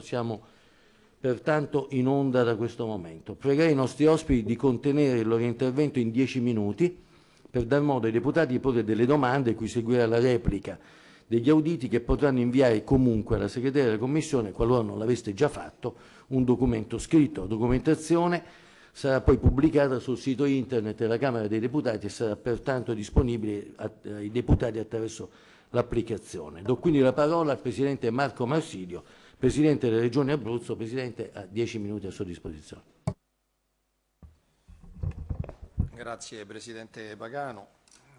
Siamo pertanto in onda da questo momento. Pregherei i nostri ospiti di contenere il loro intervento in dieci minuti per dar modo ai deputati di porre delle domande cui seguirà la replica degli auditi che potranno inviare comunque alla segretaria della Commissione, qualora non l'aveste già fatto, un documento scritto. La documentazione sarà poi pubblicata sul sito internet della Camera dei Deputati e sarà pertanto disponibile ai deputati attraverso l'applicazione. Do quindi la parola al Presidente Marco Marsilio Presidente della Regione Abruzzo, Presidente, ha 10 minuti a sua disposizione. Grazie Presidente Pagano,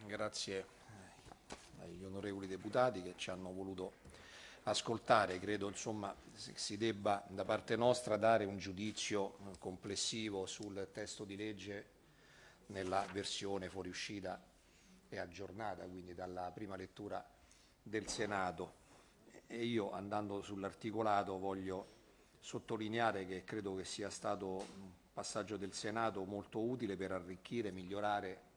grazie eh, agli onorevoli deputati che ci hanno voluto ascoltare. Credo insomma si debba da parte nostra dare un giudizio eh, complessivo sul testo di legge nella versione fuoriuscita e aggiornata, quindi dalla prima lettura del Senato e io andando sull'articolato voglio sottolineare che credo che sia stato un passaggio del Senato molto utile per arricchire, migliorare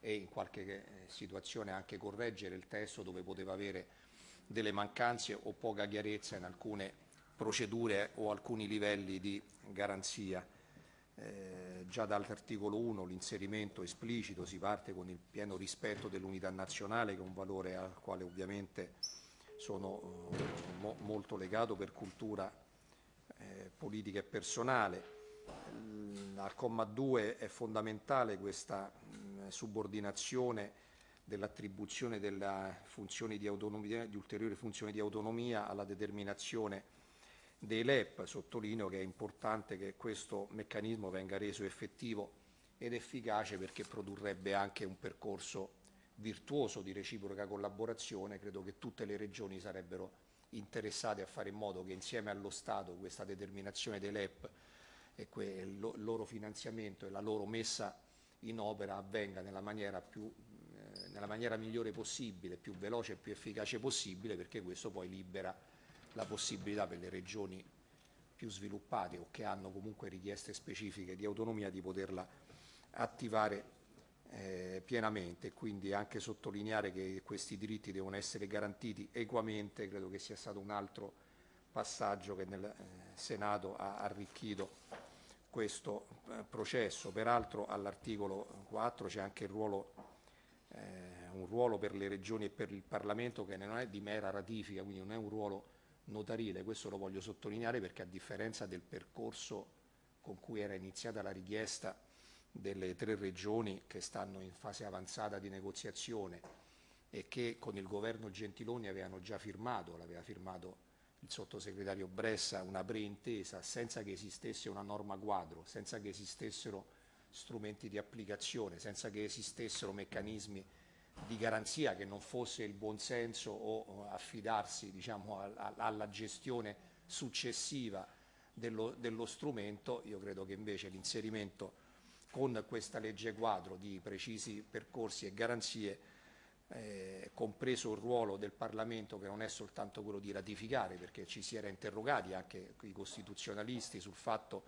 e in qualche eh, situazione anche correggere il testo dove poteva avere delle mancanze o poca chiarezza in alcune procedure o alcuni livelli di garanzia. Eh, già dall'articolo 1 l'inserimento esplicito si parte con il pieno rispetto dell'unità nazionale che è un valore al quale ovviamente sono eh, mo molto legato per cultura eh, politica e personale. Al comma 2 è fondamentale questa mh, mm, subordinazione dell'attribuzione delle di di ulteriori funzioni di autonomia alla determinazione dei LEP. Sottolineo che è importante che questo meccanismo venga reso effettivo ed efficace perché produrrebbe anche un percorso virtuoso di reciproca collaborazione, credo che tutte le regioni sarebbero interessate a fare in modo che insieme allo Stato questa determinazione dell'EP e il loro finanziamento e la loro messa in opera avvenga nella maniera, più, eh, nella maniera migliore possibile, più veloce e più efficace possibile, perché questo poi libera la possibilità per le regioni più sviluppate o che hanno comunque richieste specifiche di autonomia di poterla attivare eh, pienamente, quindi anche sottolineare che questi diritti devono essere garantiti equamente, credo che sia stato un altro passaggio che nel eh, Senato ha arricchito questo eh, processo. Peraltro all'articolo 4 c'è anche il ruolo, eh, un ruolo per le regioni e per il Parlamento che non è di mera ratifica, quindi non è un ruolo notarile, questo lo voglio sottolineare perché a differenza del percorso con cui era iniziata la richiesta delle tre regioni che stanno in fase avanzata di negoziazione e che con il governo Gentiloni avevano già firmato, l'aveva firmato il sottosegretario Bressa, una preintesa senza che esistesse una norma quadro, senza che esistessero strumenti di applicazione, senza che esistessero meccanismi di garanzia che non fosse il buonsenso o affidarsi diciamo, alla gestione successiva dello, dello strumento, io credo che invece l'inserimento con questa legge quadro di precisi percorsi e garanzie, eh, compreso il ruolo del Parlamento che non è soltanto quello di ratificare, perché ci si era interrogati anche i costituzionalisti sul fatto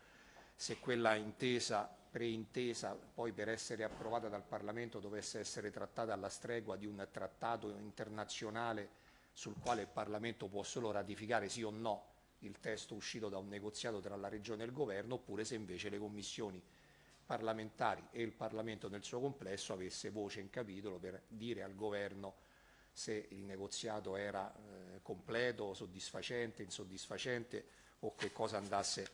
se quella intesa preintesa poi per essere approvata dal Parlamento dovesse essere trattata alla stregua di un trattato internazionale sul quale il Parlamento può solo ratificare sì o no il testo uscito da un negoziato tra la Regione e il Governo oppure se invece le commissioni parlamentari e il Parlamento nel suo complesso avesse voce in capitolo per dire al governo se il negoziato era eh, completo, soddisfacente, insoddisfacente o che cosa andasse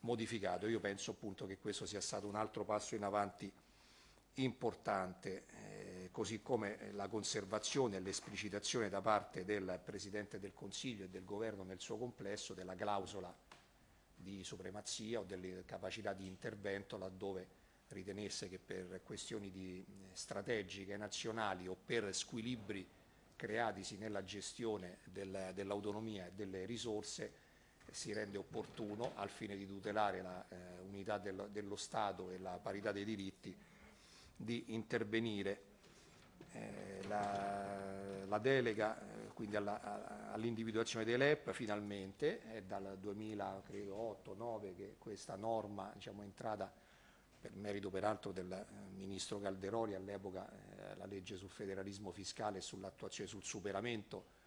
modificato. Io penso appunto che questo sia stato un altro passo in avanti importante, eh, così come la conservazione e l'esplicitazione da parte del Presidente del Consiglio e del Governo nel suo complesso della clausola di supremazia o delle capacità di intervento laddove ritenesse che per questioni di, eh, strategiche nazionali o per squilibri creatisi nella gestione del, dell'autonomia e delle risorse eh, si rende opportuno al fine di tutelare l'unità eh, dello, dello Stato e la parità dei diritti di intervenire. Eh, la, la, delega quindi all'individuazione all dei LEP finalmente, è dal 2008-2009 che questa norma diciamo, è entrata per merito peraltro del eh, ministro Calderoli all'epoca eh, la legge sul federalismo fiscale e sull'attuazione sul superamento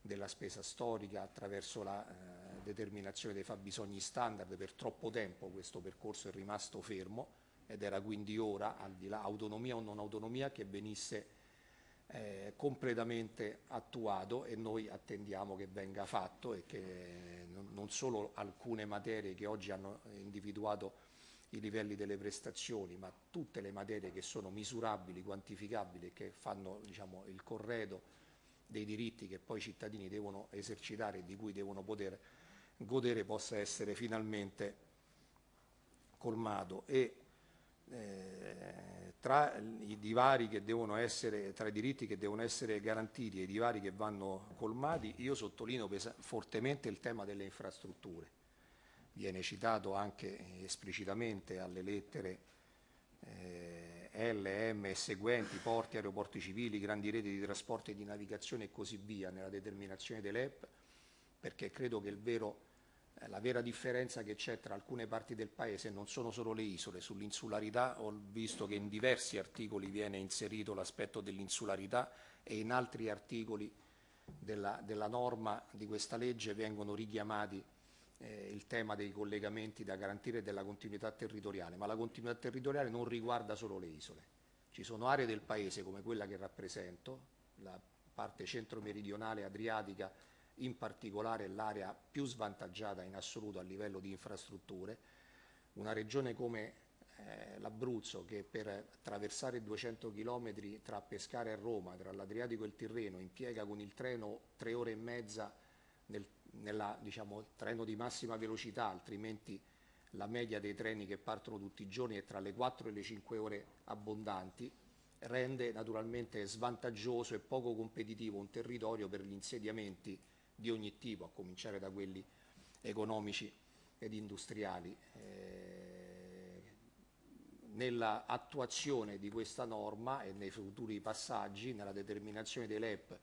della spesa storica attraverso la eh, determinazione dei fabbisogni standard per troppo tempo questo percorso è rimasto fermo ed era quindi ora al di là autonomia o non autonomia che venisse eh, completamente attuato e noi attendiamo che venga fatto e che non solo alcune materie che oggi hanno individuato i livelli delle prestazioni, ma tutte le materie che sono misurabili, quantificabili e che fanno diciamo, il corredo dei diritti che poi i cittadini devono esercitare e di cui devono poter godere possa essere finalmente colmato. E, eh, tra i divari che devono essere, tra i diritti che devono essere garantiti e i divari che vanno colmati, io sottolineo fortemente il tema delle infrastrutture. Viene citato anche esplicitamente alle lettere eh, L, M e seguenti, porti, aeroporti civili, grandi reti di trasporto e di navigazione e così via nella determinazione dell'EP, perché credo che il vero eh, la vera differenza che c'è tra alcune parti del paese non sono solo le isole, sull'insularità ho visto che in diversi articoli viene inserito l'aspetto dell'insularità e in altri articoli della, della, norma di questa legge vengono richiamati eh, il tema dei collegamenti da garantire della continuità territoriale, ma la continuità territoriale non riguarda solo le isole. Ci sono aree del paese come quella che rappresento, la parte centro-meridionale adriatica in particolare l'area più svantaggiata in assoluto a livello di infrastrutture, una regione come eh, l'Abruzzo che per attraversare 200 km tra Pescara e Roma, tra l'Adriatico e il Tirreno, impiega con il treno tre ore e mezza nel nella, diciamo, treno di massima velocità, altrimenti la media dei treni che partono tutti i giorni è tra le 4 e le 5 ore abbondanti, rende naturalmente svantaggioso e poco competitivo un territorio per gli insediamenti di ogni tipo, a cominciare da quelli economici ed industriali. Eh, nella attuazione di questa norma e nei futuri passaggi, nella determinazione dei LEP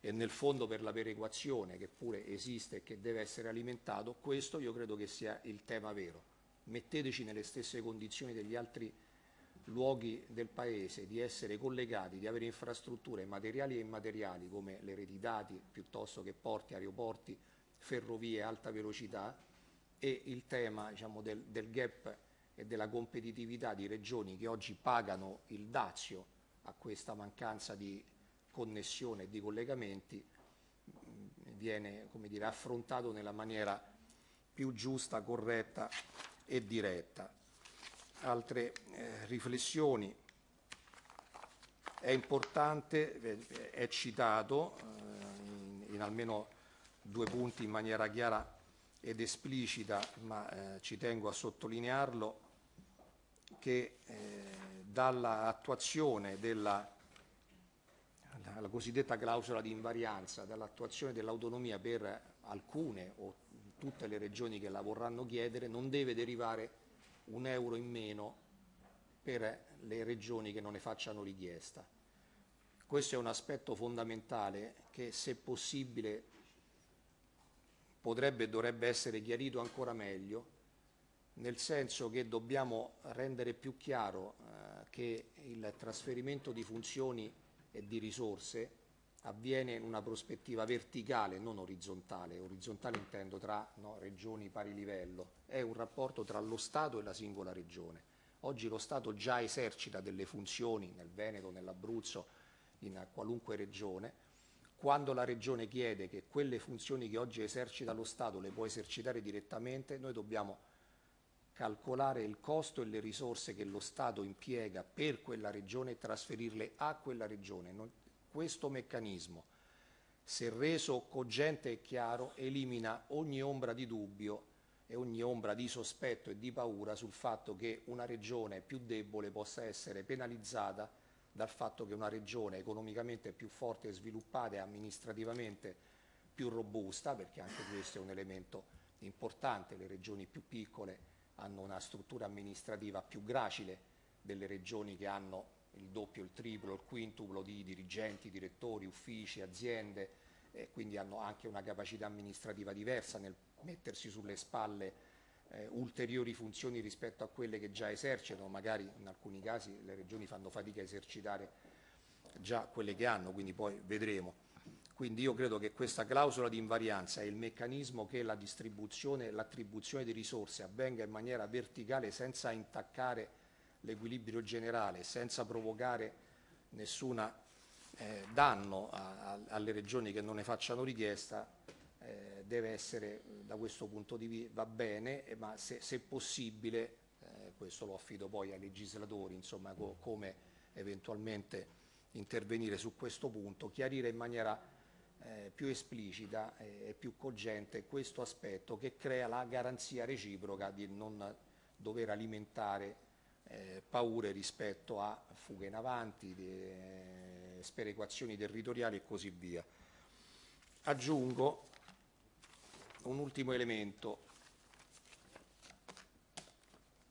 e nel fondo per la perequazione che pure esiste e che deve essere alimentato, questo io credo che sia il tema vero. Metteteci nelle stesse condizioni degli altri luoghi del paese, di essere collegati, di avere infrastrutture materiali e immateriali come le reti dati piuttosto che porti, aeroporti, ferrovie, alta velocità e il tema diciamo, del, del, gap e della competitività di regioni che oggi pagano il dazio a questa mancanza di connessione e di collegamenti mm, viene dire, affrontato nella maniera più giusta, corretta e diretta altre eh, riflessioni. È importante, eh, è citato eh, in, in, almeno due punti in maniera chiara ed esplicita, ma eh, ci tengo a sottolinearlo, che eh, dalla attuazione della la cosiddetta clausola di invarianza, dall'attuazione dell'autonomia per alcune o tutte le regioni che la vorranno chiedere, non deve derivare un euro in meno per le regioni che non ne facciano richiesta. Questo è un aspetto fondamentale che se possibile potrebbe e dovrebbe essere chiarito ancora meglio, nel senso che dobbiamo rendere più chiaro eh, che il trasferimento di funzioni e di risorse avviene in una prospettiva verticale, non orizzontale, orizzontale intendo tra no, regioni pari livello, è un rapporto tra lo Stato e la singola regione. Oggi lo Stato già esercita delle funzioni nel Veneto, nell'Abruzzo, in qualunque regione, quando la Regione chiede che quelle funzioni che oggi esercita lo Stato le può esercitare direttamente, noi dobbiamo calcolare il costo e le risorse che lo Stato impiega per quella Regione e trasferirle a quella Regione. Questo meccanismo, se reso cogente e chiaro, elimina ogni ombra di dubbio e ogni ombra di sospetto e di paura sul fatto che una regione più debole possa essere penalizzata dal fatto che una regione economicamente più forte e sviluppata e amministrativamente più robusta, perché anche questo è un elemento importante, le regioni più piccole hanno una struttura amministrativa più gracile delle regioni che hanno il doppio, il triplo, il quintuplo di dirigenti, direttori, uffici, aziende, e quindi hanno anche una capacità amministrativa diversa nel mettersi sulle spalle eh, ulteriori funzioni rispetto a quelle che già esercitano, magari in alcuni casi le regioni fanno fatica a esercitare già quelle che hanno, quindi poi vedremo. Quindi io credo che questa clausola di invarianza e il meccanismo che la distribuzione l'attribuzione di risorse avvenga in maniera verticale senza intaccare l'equilibrio generale senza provocare nessun eh, danno a, a, alle regioni che non ne facciano richiesta eh, deve essere eh, da questo punto di vista va bene, eh, ma se, se possibile, eh, questo lo affido poi ai legislatori, insomma co, come eventualmente intervenire su questo punto, chiarire in maniera eh, più esplicita eh, e più cogente questo aspetto che crea la garanzia reciproca di non dover alimentare eh, paure rispetto a fughe in avanti, de, sperequazioni territoriali e così via. Aggiungo un ultimo elemento.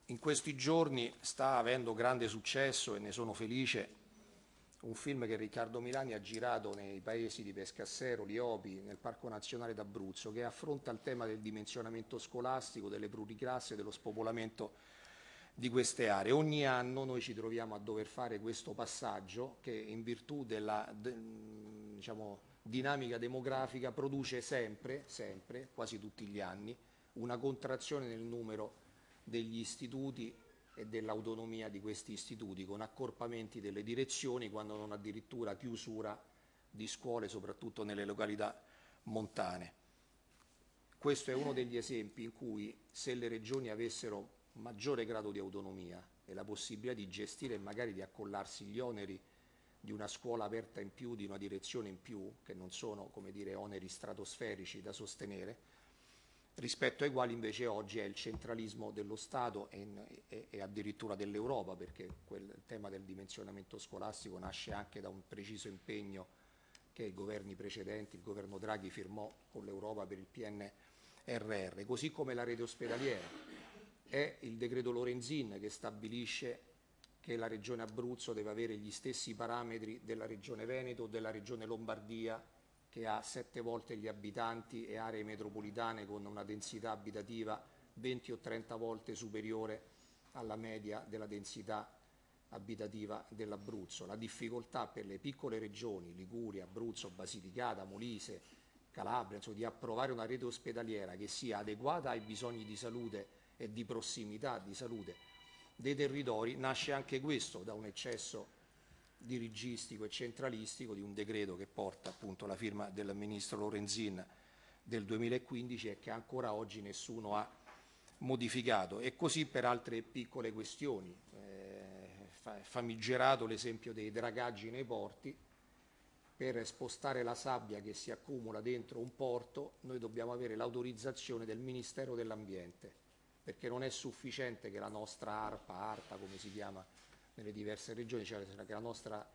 In questi giorni sta avendo grande successo e ne sono felice un film che Riccardo Milani ha girato nei paesi di Pescassero, Liopi, nel Parco Nazionale d'Abruzzo, che affronta il tema del dimensionamento scolastico, delle pluriclasse, dello spopolamento di queste aree. Ogni anno noi ci troviamo a dover fare questo passaggio che in virtù della de, diciamo, dinamica demografica produce sempre, sempre, quasi tutti gli anni, una contrazione nel numero degli istituti e dell'autonomia di questi istituti, con accorpamenti delle direzioni, quando non addirittura chiusura di scuole, soprattutto nelle località montane. Questo è uno degli esempi in cui se le regioni avessero maggiore grado di autonomia e la possibilità di gestire e magari di accollarsi gli oneri di una scuola aperta in più, di una direzione in più, che non sono come dire, oneri stratosferici da sostenere, rispetto ai quali invece oggi è il centralismo dello Stato e, e, e addirittura dell'Europa, perché quel, tema del dimensionamento scolastico nasce anche da un preciso impegno che i governi precedenti, il governo Draghi firmò con l'Europa per il PNRR, così come la rete ospedaliera è il decreto Lorenzin che stabilisce che la regione Abruzzo deve avere gli stessi parametri della regione Veneto o della regione Lombardia che ha sette volte gli abitanti e aree metropolitane con una densità abitativa 20 o 30 volte superiore alla media della densità abitativa dell'Abruzzo. La difficoltà per le piccole regioni, Liguria, Abruzzo, Basilicata, Molise, Calabria, insomma, di approvare una rete ospedaliera che sia adeguata ai bisogni di salute e di prossimità, di salute dei territori, nasce anche questo da un eccesso dirigistico e centralistico di un decreto che porta appunto la firma del ministro Lorenzin del 2015 e che ancora oggi nessuno ha modificato e così per altre piccole questioni. Eh, famigerato l'esempio dei dragaggi nei porti, per spostare la sabbia che si accumula dentro un porto noi dobbiamo avere l'autorizzazione del Ministero dell'Ambiente perché non è sufficiente che la nostra ARPA, ARPA come si chiama nelle diverse regioni, cioè che la nostra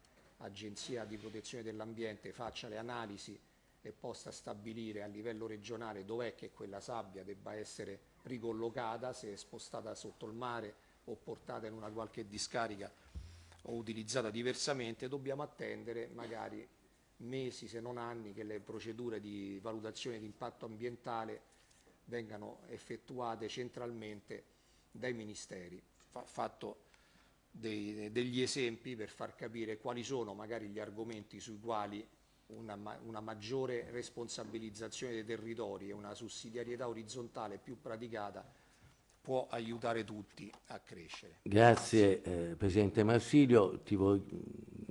agenzia di protezione dell'ambiente faccia le analisi e possa stabilire a livello regionale dov'è che quella sabbia debba essere ricollocata, se è spostata sotto il mare o portata in una qualche discarica o utilizzata diversamente, dobbiamo attendere magari mesi se non anni che le procedure di valutazione di impatto ambientale vengano effettuate centralmente dai ministeri. Fa fatto dei, degli esempi per far capire quali sono magari gli argomenti sui quali una, una maggiore responsabilizzazione dei territori e una sussidiarietà orizzontale più praticata può aiutare tutti a crescere. Grazie, eh, Presidente Marsilio,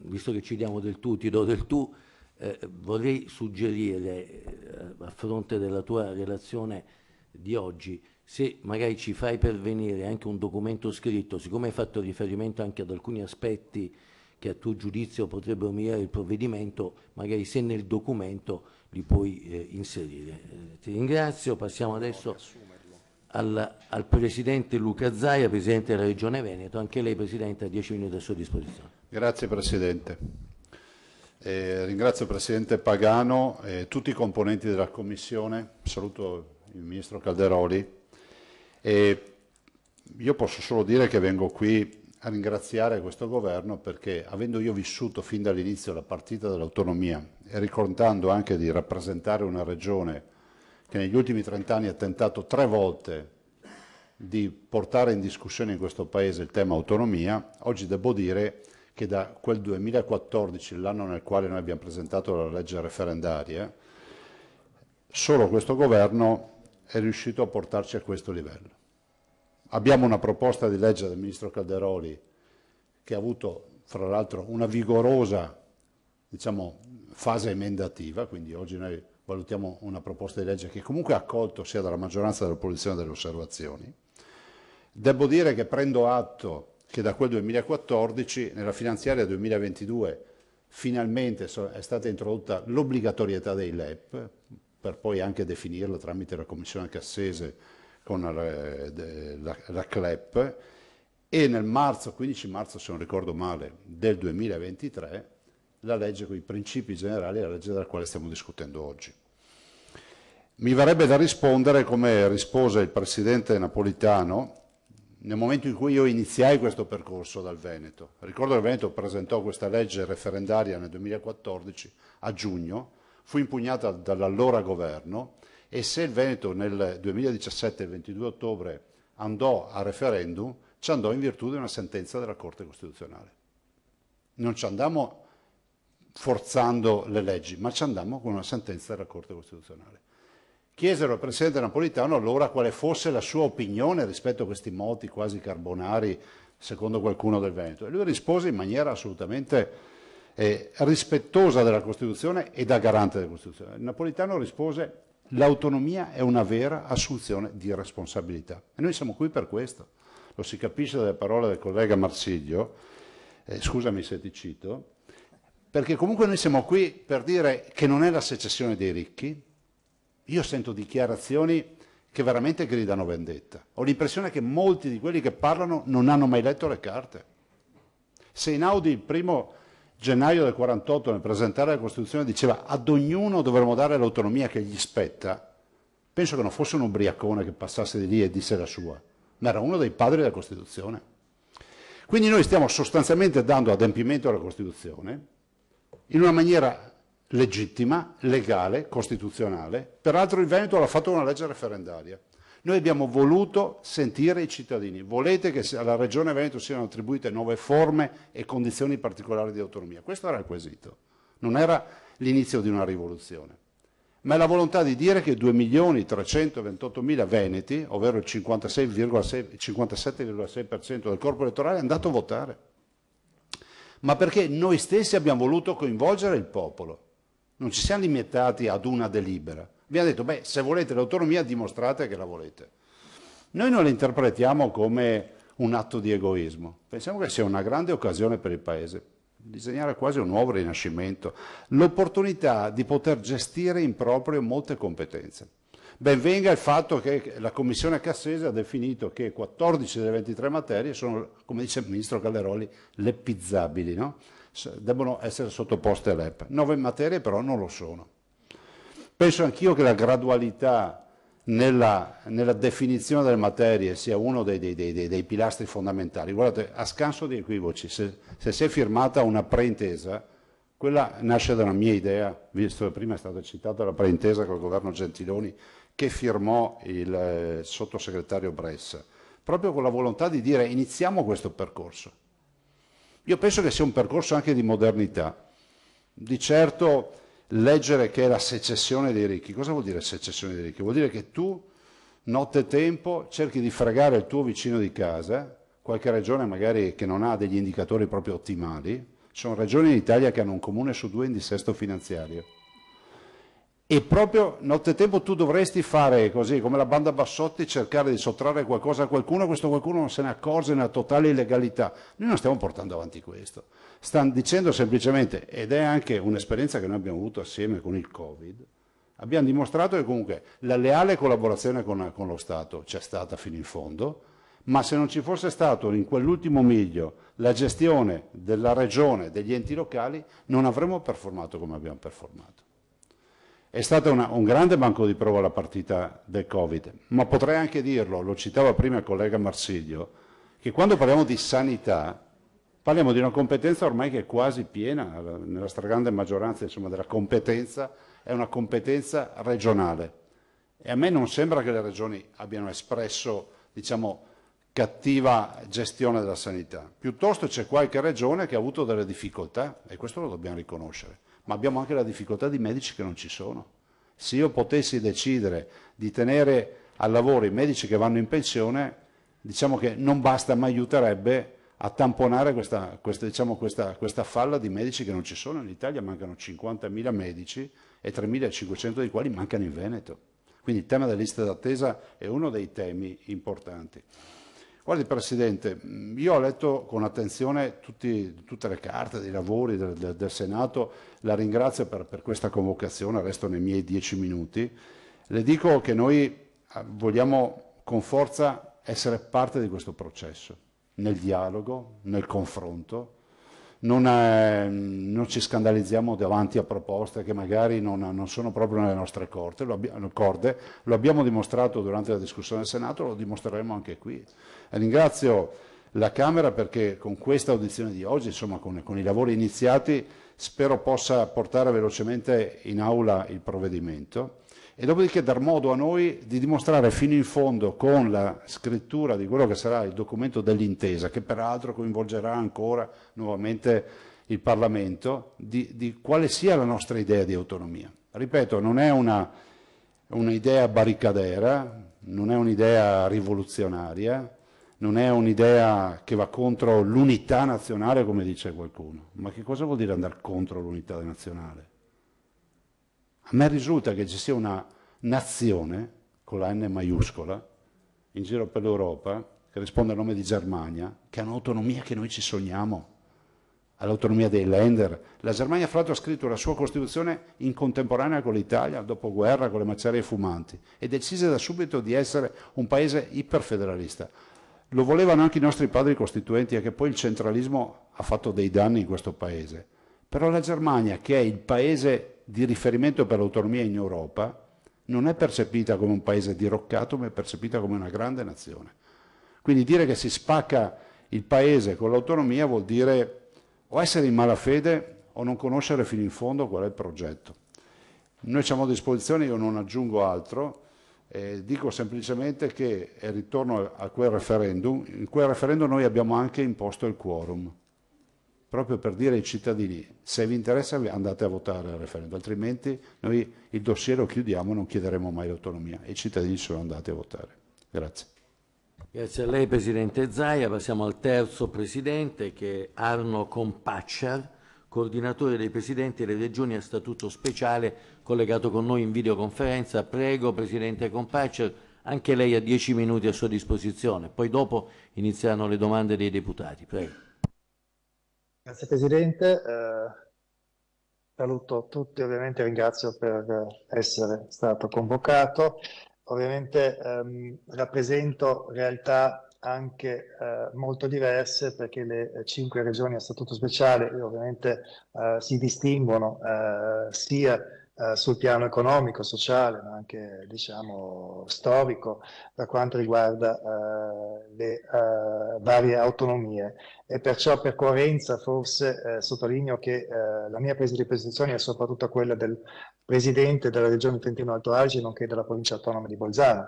visto che ci diamo del tu, ti do del tu, eh, vorrei suggerire eh, a fronte della tua relazione di oggi, se magari ci fai pervenire anche un documento scritto, siccome hai fatto riferimento anche ad alcuni aspetti che a tuo giudizio potrebbero migliorare il provvedimento, magari se nel documento li puoi eh, inserire. Eh, ti ringrazio, passiamo adesso al, al, Presidente Luca Zaia, Presidente della Regione Veneto, anche lei Presidente ha 10 minuti a sua disposizione. Grazie Presidente. Eh, ringrazio il Presidente Pagano e tutti i componenti della Commissione, saluto il ministro Calderoli. E io posso solo dire che vengo qui a ringraziare questo governo perché avendo io vissuto fin dall'inizio la partita dell'autonomia e ricordando anche di rappresentare una regione che negli ultimi 30 anni ha tentato tre volte di portare in discussione in questo Paese il tema autonomia, oggi devo dire che da quel 2014, l'anno nel quale noi abbiamo presentato la legge referendaria, solo questo governo è riuscito a portarci a questo livello. Abbiamo una proposta di legge del Ministro Calderoli che ha avuto fra l'altro una vigorosa diciamo, fase emendativa, quindi oggi noi valutiamo una proposta di legge che comunque ha accolto sia dalla maggioranza dell'opposizione delle osservazioni. Devo dire che prendo atto che da quel 2014, nella finanziaria 2022, finalmente è stata introdotta l'obbligatorietà dei LEP, per poi anche definirla tramite la Commissione Cassese con la, la CLEP e nel marzo, 15 marzo se non ricordo male, del 2023 la legge con i principi generali è la legge della quale stiamo discutendo oggi. Mi verrebbe da rispondere come rispose il presidente napolitano nel momento in cui io iniziai questo percorso dal Veneto. Ricordo che il Veneto presentò questa legge referendaria nel 2014 a giugno fu impugnata dall'allora governo e se il Veneto nel 2017, il 22 ottobre, andò a referendum, ci andò in virtù di una sentenza della Corte Costituzionale. Non ci andammo forzando le leggi, ma ci andammo con una sentenza della Corte Costituzionale. Chiesero al Presidente Napolitano allora quale fosse la sua opinione rispetto a questi moti quasi carbonari, secondo qualcuno del Veneto, e lui rispose in maniera assolutamente eh, rispettosa della Costituzione e da garante della Costituzione. Napolitano rispose l'autonomia è una vera assunzione di responsabilità e noi siamo qui per questo. Lo si capisce dalle parole del collega Marsiglio, eh, scusami se ti cito, perché comunque noi siamo qui per dire che non è la secessione dei ricchi. Io sento dichiarazioni che veramente gridano vendetta. Ho l'impressione che molti di quelli che parlano non hanno mai letto le carte. Se in Audi il primo gennaio del 48 nel presentare la Costituzione diceva ad ognuno dovremmo dare l'autonomia che gli spetta, penso che non fosse un ubriacone che passasse di lì e disse la sua, ma era uno dei padri della Costituzione. Quindi noi stiamo sostanzialmente dando adempimento alla Costituzione in una maniera legittima, legale, costituzionale. Peraltro il Veneto l'ha fatto una legge referendaria. Noi abbiamo voluto sentire i cittadini. Volete che alla Regione Veneto siano attribuite nuove forme e condizioni particolari di autonomia. Questo era il quesito. Non era l'inizio di una rivoluzione. Ma è la volontà di dire che 2.328.000 veneti, ovvero il 57,6% del corpo elettorale, è andato a votare. Ma perché noi stessi abbiamo voluto coinvolgere il popolo. Non ci siamo limitati ad una delibera vi ha detto, beh, se volete l'autonomia dimostrate che la volete. Noi non la interpretiamo come un atto di egoismo, pensiamo che sia una grande occasione per il Paese, disegnare quasi un nuovo rinascimento, l'opportunità di poter gestire in proprio molte competenze. Ben venga il fatto che la Commissione Cassese ha definito che 14 delle 23 materie sono, come dice il Ministro Calderoli, leppizzabili, no? devono essere sottoposte all'EP. Nove materie però non lo sono. Penso anch'io che la gradualità nella, nella, definizione delle materie sia uno dei, dei, dei, dei, pilastri fondamentali. Guardate, a scanso di equivoci, se, se si è firmata una preintesa, quella nasce da una mia idea, visto che prima è stata citata la preintesa col governo Gentiloni che firmò il eh, sottosegretario Bressa, proprio con la volontà di dire iniziamo questo percorso. Io penso che sia un percorso anche di modernità. Di certo leggere che è la secessione dei ricchi. Cosa vuol dire secessione dei ricchi? Vuol dire che tu notte tempo, cerchi di fregare il tuo vicino di casa, qualche regione magari che non ha degli indicatori proprio ottimali, ci sono regioni in Italia che hanno un comune su due in dissesto finanziario. E proprio nottetempo tu dovresti fare così, come la banda Bassotti, cercare di sottrarre qualcosa a qualcuno, questo qualcuno non se ne accorge nella totale illegalità. Noi non stiamo portando avanti questo stanno dicendo semplicemente, ed è anche un'esperienza che noi abbiamo avuto assieme con il Covid, abbiamo dimostrato che comunque la leale collaborazione con, con lo Stato c'è stata fino in fondo, ma se non ci fosse stato in quell'ultimo miglio la gestione della regione, degli enti locali, non avremmo performato come abbiamo performato. È stato una, un grande banco di prova la partita del Covid, ma potrei anche dirlo, lo citava prima il collega Marsiglio, che quando parliamo di sanità Parliamo di una competenza ormai che è quasi piena, nella stragrande maggioranza insomma, della competenza, è una competenza regionale. E a me non sembra che le regioni abbiano espresso, diciamo, cattiva gestione della sanità. Piuttosto c'è qualche regione che ha avuto delle difficoltà, e questo lo dobbiamo riconoscere, ma abbiamo anche la difficoltà di medici che non ci sono. Se io potessi decidere di tenere al lavoro i medici che vanno in pensione, diciamo che non basta, ma aiuterebbe a tamponare questa, questa, diciamo questa, questa, falla di medici che non ci sono in Italia, mancano 50.000 medici e 3.500 dei quali mancano in Veneto. Quindi il tema delle liste d'attesa è uno dei temi importanti. Guardi Presidente, io ho letto con attenzione tutti, tutte le carte dei lavori del, del, del Senato, la ringrazio per, per questa convocazione, resto nei miei dieci minuti. Le dico che noi ah, vogliamo con forza essere parte di questo processo nel dialogo, nel confronto. Non, è, non, ci scandalizziamo davanti a proposte che magari non, non sono proprio nelle nostre corte, lo abbiamo, corde, lo abbiamo dimostrato durante la discussione del Senato, lo dimostreremo anche qui. E ringrazio la Camera perché con questa audizione di oggi, insomma con, con i lavori iniziati, spero possa portare velocemente in aula il provvedimento e dopodiché dar modo a noi di dimostrare fino in fondo con la scrittura di quello che sarà il documento dell'intesa, che peraltro coinvolgerà ancora nuovamente il Parlamento, di, di quale sia la nostra idea di autonomia. Ripeto, non è un'idea barricadera, non è un'idea rivoluzionaria, non è un'idea che va contro l'unità nazionale, come dice qualcuno. Ma che cosa vuol dire andare contro l'unità nazionale? A me risulta che ci sia una nazione, con la N maiuscola, in giro per l'Europa, che risponde al nome di Germania, che ha un'autonomia che noi ci sogniamo, all'autonomia dei lender. La Germania, fra l'altro, ha scritto la sua Costituzione in contemporanea con l'Italia, dopo guerra, con le macerie fumanti, e decise da subito di essere un paese iperfederalista. Lo volevano anche i nostri padri costituenti, e che poi il centralismo ha fatto dei danni in questo paese. Però la Germania, che è il paese di riferimento per l'autonomia in Europa non è percepita come un paese diroccato, ma è percepita come una grande nazione. Quindi dire che si spacca il paese con l'autonomia vuol dire o essere in malafede o non conoscere fino in fondo qual è il progetto. Noi siamo a disposizione, io non aggiungo altro, eh, dico semplicemente che, e ritorno a quel referendum, in quel referendum noi abbiamo anche imposto il quorum proprio per dire ai cittadini se vi interessa andate a votare al referendum, altrimenti noi il dossier lo chiudiamo, e non chiederemo mai l'autonomia e i cittadini sono andati a votare. Grazie. Grazie a lei Presidente Zaia, passiamo al terzo Presidente che è Arno Compacciar, coordinatore dei Presidenti delle Regioni a Statuto Speciale, collegato con noi in videoconferenza. Prego Presidente Compacciar, anche lei ha dieci minuti a sua disposizione, poi dopo inizieranno le domande dei deputati. Prego. Grazie Presidente, eh, saluto tutti, ovviamente ringrazio per essere stato convocato. Ovviamente ehm, rappresento realtà anche eh, molto diverse perché le cinque regioni a statuto speciale ovviamente eh, si distinguono eh, sia eh, sul piano economico, sociale, ma anche diciamo, storico per quanto riguarda eh, le eh, varie autonomie e perciò per coerenza forse eh, sottolineo che la mia presa di posizione è soprattutto quella del Presidente della Regione Trentino Alto Adige nonché della provincia autonoma di Bolzano.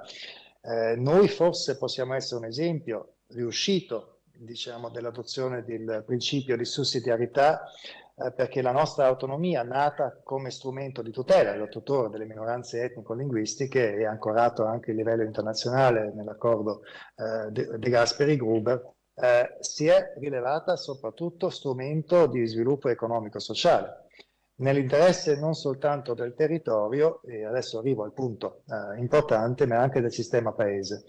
noi forse possiamo essere un esempio riuscito diciamo, dell'adozione del principio di sussidiarietà eh, perché la nostra autonomia, nata come strumento di tutela dello tutore delle minoranze etnico-linguistiche, è ancorato anche a livello internazionale nell'accordo eh, De Gasperi-Gruber, eh, si è rilevata soprattutto strumento di sviluppo economico-sociale nell'interesse non soltanto del territorio, e adesso arrivo al punto eh, importante, ma anche del sistema paese.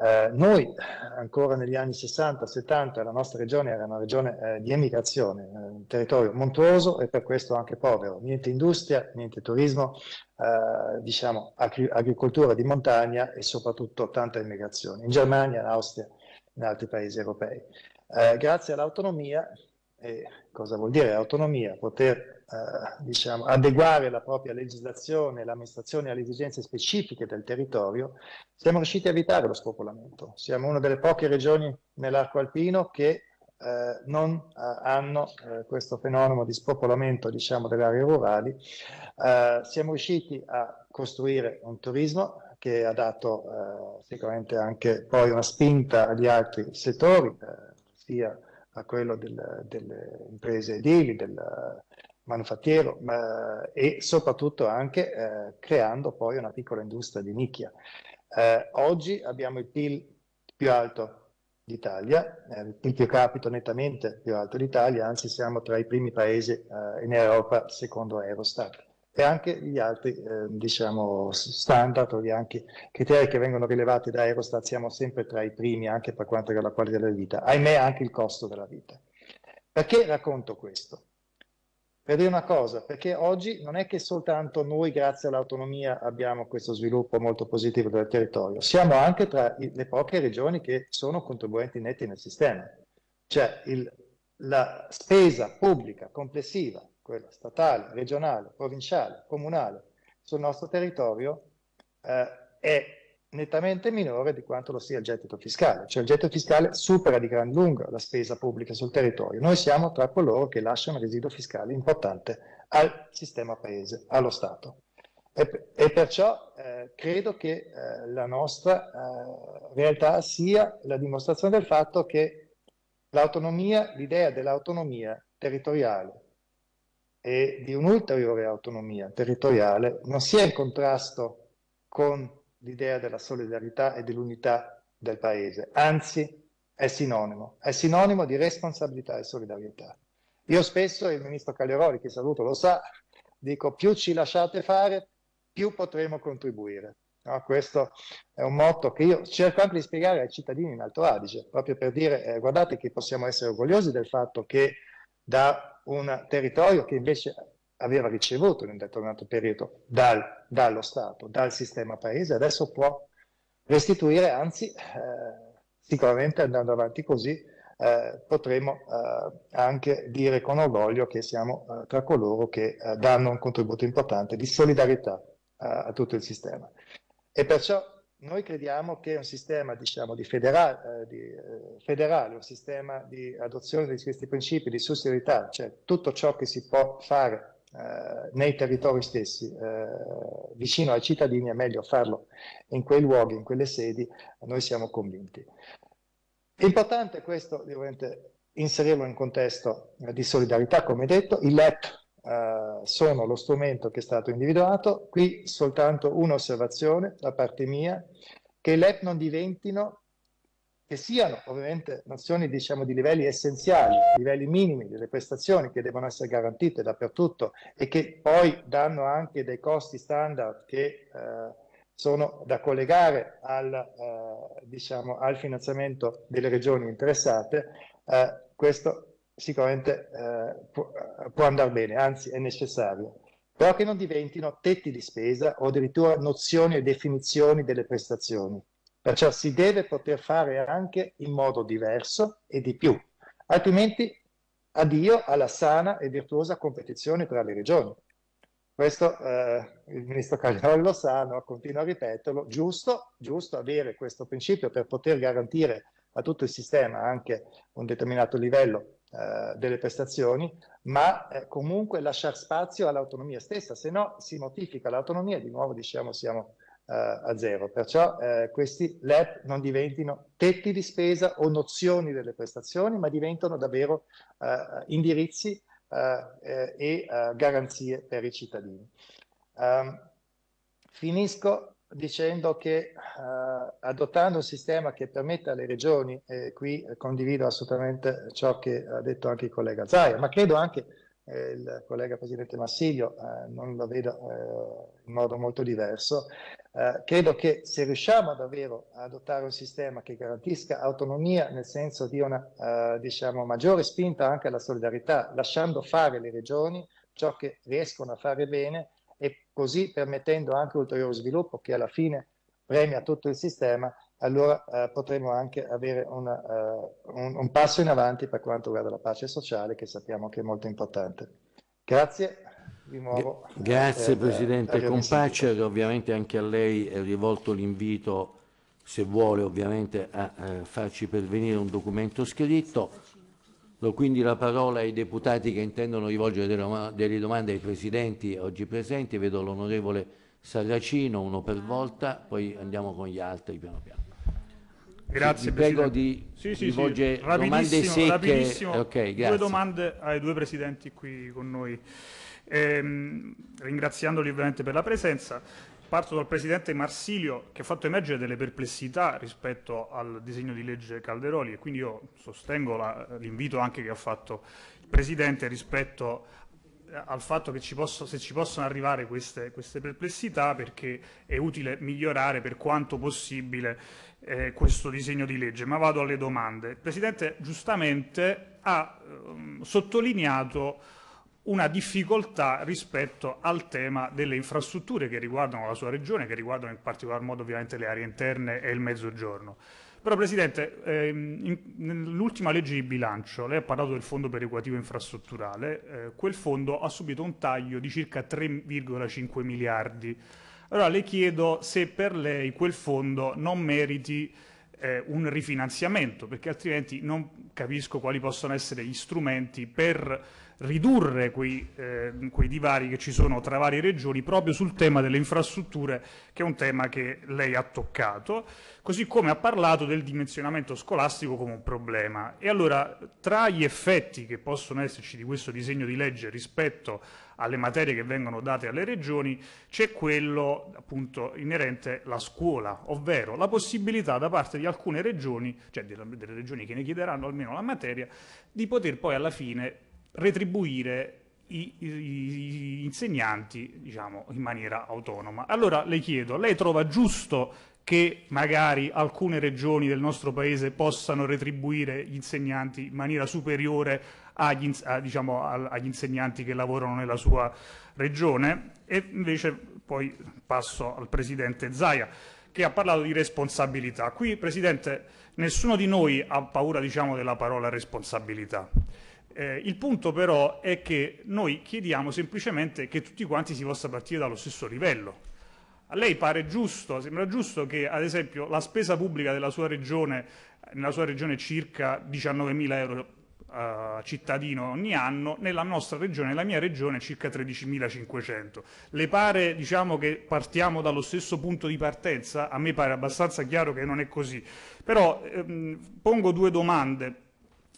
Eh, noi ancora negli anni 60-70 la nostra regione era una regione eh, di emigrazione, eh, un territorio montuoso e per questo anche povero, niente industria, niente turismo, eh, diciamo agri agricoltura di montagna e soprattutto tanta emigrazione in Germania, in Austria, in altri paesi europei. Eh, grazie all'autonomia, e cosa vuol dire autonomia? Poter eh, diciamo, adeguare la propria legislazione e l'amministrazione alle esigenze specifiche del territorio, siamo riusciti a evitare lo spopolamento. Siamo una delle poche regioni nell'arco alpino che eh, non eh, hanno eh, questo fenomeno di spopolamento diciamo, delle aree rurali. Eh, siamo riusciti a costruire un turismo che ha dato sicuramente anche poi una spinta agli altri settori, sia a quello del, delle imprese edili, del, manifattiero e soprattutto anche eh, creando poi una piccola industria di nicchia. Eh, oggi abbiamo il PIL più alto d'Italia, eh, il più capito nettamente più alto d'Italia, anzi siamo tra i primi paesi eh, in Europa secondo Eurostat e anche gli altri eh, diciamo standard o anche criteri che vengono rilevati da Eurostat siamo sempre tra i primi anche per quanto riguarda la qualità della vita, ahimè anche il costo della vita. Perché racconto questo? Per dire una cosa, perché oggi non è che soltanto noi, grazie all'autonomia, abbiamo questo sviluppo molto positivo del territorio, siamo anche tra le poche regioni che sono contribuenti netti nel sistema. Cioè il, la spesa pubblica complessiva, quella statale, regionale, provinciale, comunale, sul nostro territorio eh, è nettamente minore di quanto lo sia il gettito fiscale, cioè il gettito fiscale supera di gran lunga la spesa pubblica sul territorio, noi siamo tra coloro che lasciano residuo fiscale importante al sistema paese, allo Stato. E, e perciò eh, credo che eh, la nostra eh, realtà sia la dimostrazione del fatto che l'autonomia, l'idea dell'autonomia territoriale e di un'ulteriore autonomia territoriale non sia in contrasto con l'idea della solidarietà e dell'unità del paese, anzi è sinonimo, è sinonimo di responsabilità e solidarietà. Io spesso, il ministro Cagliaroli, che saluto, lo sa, dico più ci lasciate fare, più potremo contribuire. No, questo è un motto che io cerco anche di spiegare ai cittadini in Alto Adige, proprio per dire, eh, guardate che possiamo essere orgogliosi del fatto che da un territorio che invece aveva ricevuto in un determinato periodo dal, dallo Stato, dal sistema paese, adesso può restituire, anzi eh, sicuramente andando avanti così eh, potremo eh, anche dire con orgoglio che siamo eh, tra coloro che eh, danno un contributo importante di solidarietà eh, a tutto il sistema. E perciò noi crediamo che un sistema diciamo, di federale, di, federale, un sistema di adozione di questi principi di sussidiarietà, cioè tutto ciò che si può fare eh, nei territori stessi, eh, vicino ai cittadini, è meglio farlo in quei luoghi, in quelle sedi, noi siamo convinti. Importante questo, inserirlo in contesto eh, di solidarietà, come detto, i LEP eh, sono lo strumento che è stato individuato, qui soltanto un'osservazione da parte mia, che i LEP non diventino che siano ovviamente nozioni diciamo, di livelli essenziali, livelli minimi delle prestazioni che devono essere garantite dappertutto e che poi danno anche dei costi standard che eh, sono da collegare al, eh, diciamo, al, finanziamento delle regioni interessate, eh, questo sicuramente eh, può, eh, può andare bene, anzi è necessario però che non diventino tetti di spesa o addirittura nozioni e definizioni delle prestazioni. Perciò si deve poter fare anche in modo diverso e di più, altrimenti addio alla sana e virtuosa competizione tra le regioni. Questo eh, il ministro Calderoli lo sa, no? continua a ripeterlo, giusto, giusto avere questo principio per poter garantire a tutto il sistema anche un determinato livello eh, delle prestazioni, ma eh, comunque lasciare spazio all'autonomia stessa, se no si modifica l'autonomia e di nuovo diciamo siamo eh, a zero. Perciò eh, questi LEP non diventino tetti di spesa o nozioni delle prestazioni, ma diventano davvero eh, indirizzi eh, eh e eh, garanzie per i cittadini. Ehm, finisco dicendo che adottando un sistema che permetta alle regioni, e qui condivido assolutamente ciò che ha detto anche il collega Zaia, ma credo anche il collega Presidente Massiglio, non lo vedo in modo molto diverso, eh, credo che se riusciamo davvero ad adottare un sistema che garantisca autonomia nel senso di una eh, diciamo, maggiore spinta anche alla solidarietà, lasciando fare le regioni ciò che riescono a fare bene e così permettendo anche ulteriore sviluppo che alla fine premia tutto il sistema, allora eh, potremo anche avere una, uh, eh, un, un passo in avanti per quanto riguarda la pace sociale che sappiamo che è molto importante. Grazie di nuovo. Grazie eh, eh Presidente Compaccia, ovviamente anche a lei è rivolto l'invito, se vuole ovviamente, a eh, farci pervenire un documento scritto. Do quindi la parola ai deputati che intendono rivolgere delle, domande ai Presidenti oggi presenti. Vedo l'onorevole Sarracino, uno per volta, poi andiamo con gli altri piano piano. Grazie, prego di sì, sì, rivolgere sì, domande secche. Okay, due domande ai due presidenti qui con noi. Ehm, ringraziandoli ovviamente per la presenza, parto dal Presidente Marsilio che ha fatto emergere delle perplessità rispetto al disegno di legge Calderoli e quindi io sostengo l'invito anche che ha fatto il Presidente rispetto al fatto che ci posso, se ci possono arrivare queste, queste, perplessità perché è utile migliorare per quanto possibile eh, questo disegno di legge. Ma vado alle domande. Il Presidente giustamente ha eh, sottolineato una difficoltà rispetto al tema delle infrastrutture che riguardano la sua regione, che riguardano in particolar modo ovviamente le aree interne e il mezzogiorno. Però Presidente, ehm, nell'ultima legge di bilancio, lei ha parlato del fondo perequativo infrastrutturale, eh, quel fondo ha subito un taglio di circa 3,5 miliardi. Allora le chiedo se per lei quel fondo non meriti eh, un rifinanziamento, perché altrimenti non capisco quali possono essere gli strumenti per ridurre quei, eh, quei, divari che ci sono tra varie regioni proprio sul tema delle infrastrutture, che è un tema che lei ha toccato, così come ha parlato del dimensionamento scolastico come un problema. E allora, tra gli effetti che possono esserci di questo disegno di legge rispetto alle materie che vengono date alle regioni, c'è quello appunto inerente alla scuola, ovvero la possibilità da parte di alcune regioni, cioè delle regioni che ne chiederanno almeno la materia, di poter poi alla fine retribuire i, i, i insegnanti diciamo, in maniera autonoma. Allora le chiedo, lei trova giusto che magari alcune regioni del nostro paese possano retribuire gli insegnanti in maniera superiore agli, a, diciamo, agli insegnanti che lavorano nella sua regione e invece poi passo al Presidente Zaia che ha parlato di responsabilità. Qui Presidente nessuno di noi ha paura diciamo, della parola responsabilità eh, il punto però è che noi chiediamo semplicemente che tutti quanti si possa partire dallo stesso livello. A lei pare giusto, sembra giusto che ad esempio la spesa pubblica della sua regione, nella sua regione circa 19.000 euro Uh, cittadino ogni anno, nella nostra regione, nella mia regione, circa 13.500. Le pare diciamo, che partiamo dallo stesso punto di partenza? A me pare abbastanza chiaro che non è così. Però ehm, pongo due domande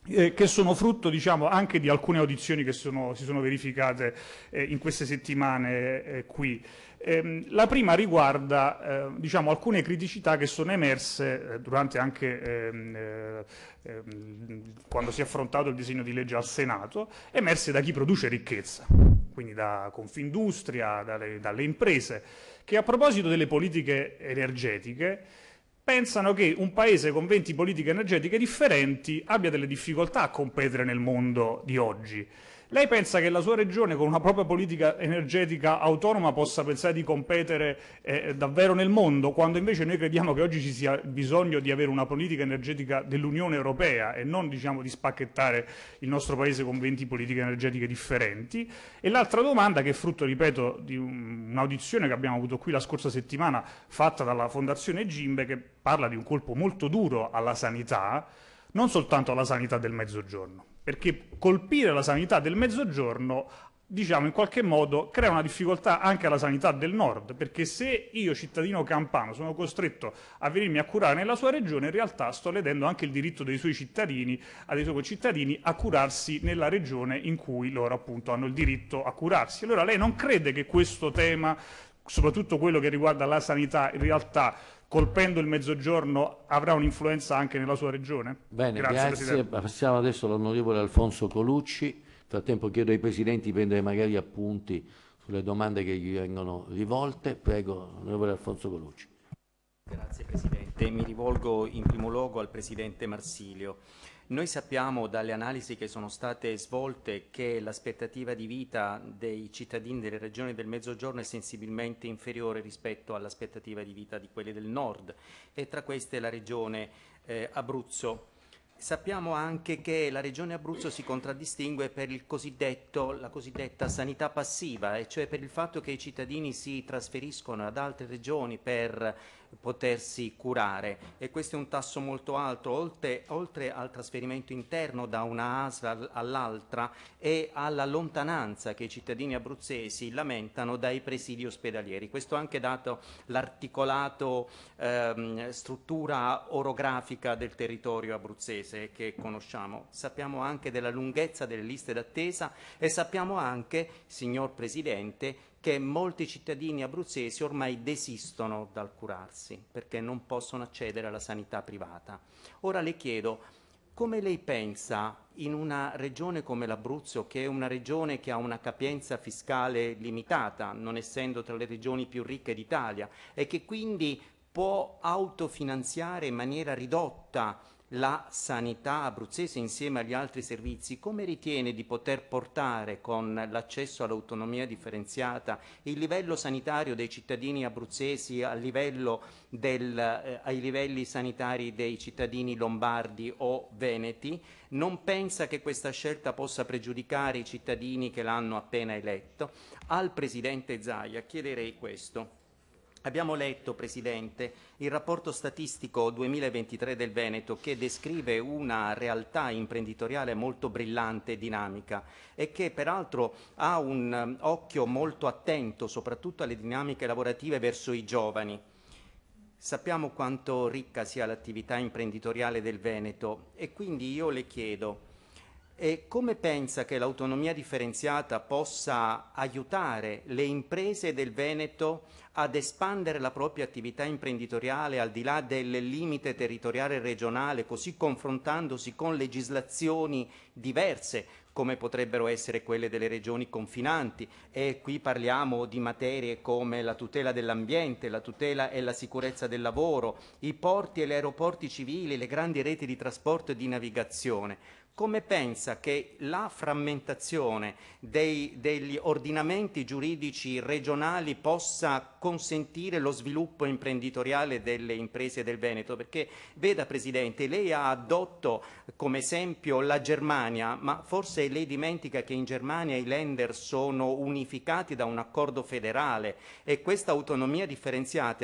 eh, che sono frutto diciamo, anche di alcune audizioni che sono, si sono verificate eh, in queste settimane eh, qui. Ehm, la prima riguarda eh, diciamo, alcune criticità che sono emerse eh, durante anche ehm, eh, ehm, quando si è affrontato il disegno di legge al Senato, emerse da chi produce ricchezza, quindi da Confindustria, dalle, dalle imprese, che a proposito delle politiche energetiche pensano che un paese con 20 politiche energetiche differenti abbia delle difficoltà a competere nel mondo di oggi. Lei pensa che la sua regione con una propria politica energetica autonoma possa pensare di competere eh, davvero nel mondo, quando invece noi crediamo che oggi ci sia bisogno di avere una politica energetica dell'Unione Europea e non diciamo, di spacchettare il nostro Paese con 20 politiche energetiche differenti? E l'altra domanda, che è frutto, ripeto, di un'audizione che abbiamo avuto qui la scorsa settimana fatta dalla Fondazione Gimbe, che parla di un colpo molto duro alla sanità, non soltanto alla sanità del Mezzogiorno perché colpire la sanità del mezzogiorno diciamo in qualche modo crea una difficoltà anche alla sanità del nord, perché se io cittadino campano sono costretto a venirmi a curare nella sua regione, in realtà sto ledendo anche il diritto dei suoi cittadini, dei suoi concittadini a curarsi nella regione in cui loro appunto hanno il diritto a curarsi. Allora lei non crede che questo tema, soprattutto quello che riguarda la sanità, in realtà colpendo il mezzogiorno avrà un'influenza anche nella sua regione? Bene, grazie. grazie. Passiamo adesso all'onorevole Alfonso Colucci. Nel frattempo chiedo ai presidenti di prendere magari appunti sulle domande che gli vengono rivolte. Prego, onorevole Alfonso Colucci. Grazie Presidente. Mi rivolgo in primo luogo al Presidente Marsilio. Noi sappiamo dalle analisi che sono state svolte che l'aspettativa di vita dei cittadini delle regioni del Mezzogiorno è sensibilmente inferiore rispetto all'aspettativa di vita di quelle del Nord e tra queste la regione eh, Abruzzo. Sappiamo anche che la regione Abruzzo si contraddistingue per la cosiddetta sanità passiva, e cioè per il fatto che i cittadini si trasferiscono ad altre regioni per potersi curare e questo è un tasso molto alto, oltre, oltre al trasferimento interno da una ASL all'altra e alla lontananza che i cittadini abruzzesi lamentano dai presidi ospedalieri. Questo anche dato l'articolato ehm, struttura orografica del territorio abruzzese che conosciamo. Sappiamo anche della lunghezza delle liste d'attesa e sappiamo anche, signor Presidente, che molti cittadini abruzzesi ormai desistono dal curarsi perché non possono accedere alla sanità privata. Ora le chiedo, come lei pensa in una regione come l'Abruzzo, che è una regione che ha una capienza fiscale limitata, non essendo tra le regioni più ricche d'Italia, e che quindi può autofinanziare in maniera ridotta la sanità abruzzese insieme agli altri servizi come ritiene di poter portare con l'accesso all'autonomia differenziata il livello sanitario dei cittadini abruzzesi del, eh, ai livelli sanitari dei cittadini lombardi o veneti? Non pensa che questa scelta possa pregiudicare i cittadini che l'hanno appena eletto? Al Presidente Zaia chiederei questo Abbiamo letto, Presidente, il rapporto statistico 2023 del Veneto che descrive una realtà imprenditoriale molto brillante e dinamica e che peraltro ha un eh, occhio molto attento soprattutto alle dinamiche lavorative verso i giovani. Sappiamo quanto ricca sia l'attività imprenditoriale del Veneto e quindi io le chiedo e come pensa che l'autonomia differenziata possa aiutare le imprese del Veneto ad espandere la propria attività imprenditoriale al di là del limite territoriale regionale, così confrontandosi con legislazioni diverse come potrebbero essere quelle delle regioni confinanti e qui parliamo di materie come la tutela dell'ambiente, la tutela e la sicurezza del lavoro, i porti e gli aeroporti civili, le grandi reti di trasporto e di navigazione come pensa che la frammentazione dei, degli ordinamenti giuridici regionali possa consentire lo sviluppo imprenditoriale delle imprese del Veneto? Perché, veda Presidente, lei ha adotto come esempio la Germania, ma forse lei dimentica che in Germania i lender sono unificati da un accordo federale e questa autonomia differenziata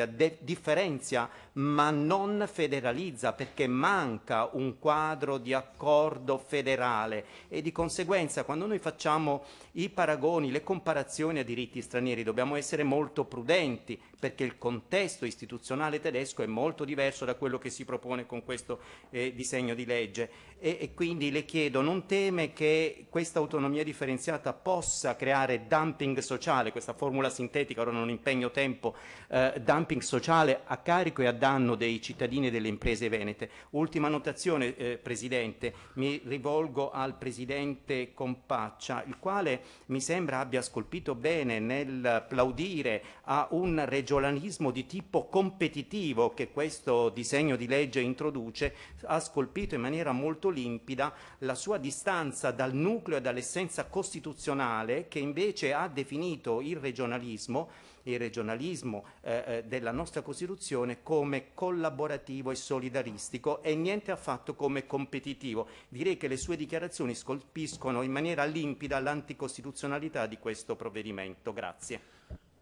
differenzia ma non federalizza perché manca un quadro di accordo federale e di conseguenza quando noi facciamo i paragoni, le comparazioni a diritti stranieri dobbiamo essere molto prudenti perché il contesto istituzionale tedesco è molto diverso da quello che si propone con questo eh, disegno di legge e, e quindi le chiedo, non teme che questa autonomia differenziata possa creare dumping sociale, questa formula sintetica, ora non impegno tempo, eh, dumping sociale a carico e a danno dei cittadini e delle imprese venete. Ultima notazione, eh, Presidente, mi rivolgo al Presidente Compaccia, il quale mi sembra abbia scolpito bene nel plaudire a un regione regionalismo di tipo competitivo che questo disegno di legge introduce ha scolpito in maniera molto limpida la sua distanza dal nucleo e dall'essenza costituzionale che invece ha definito il regionalismo il regionalismo eh, eh della nostra Costituzione come collaborativo e solidaristico e niente affatto come competitivo. Direi che le sue dichiarazioni scolpiscono in maniera limpida l'anticostituzionalità di questo provvedimento. Grazie.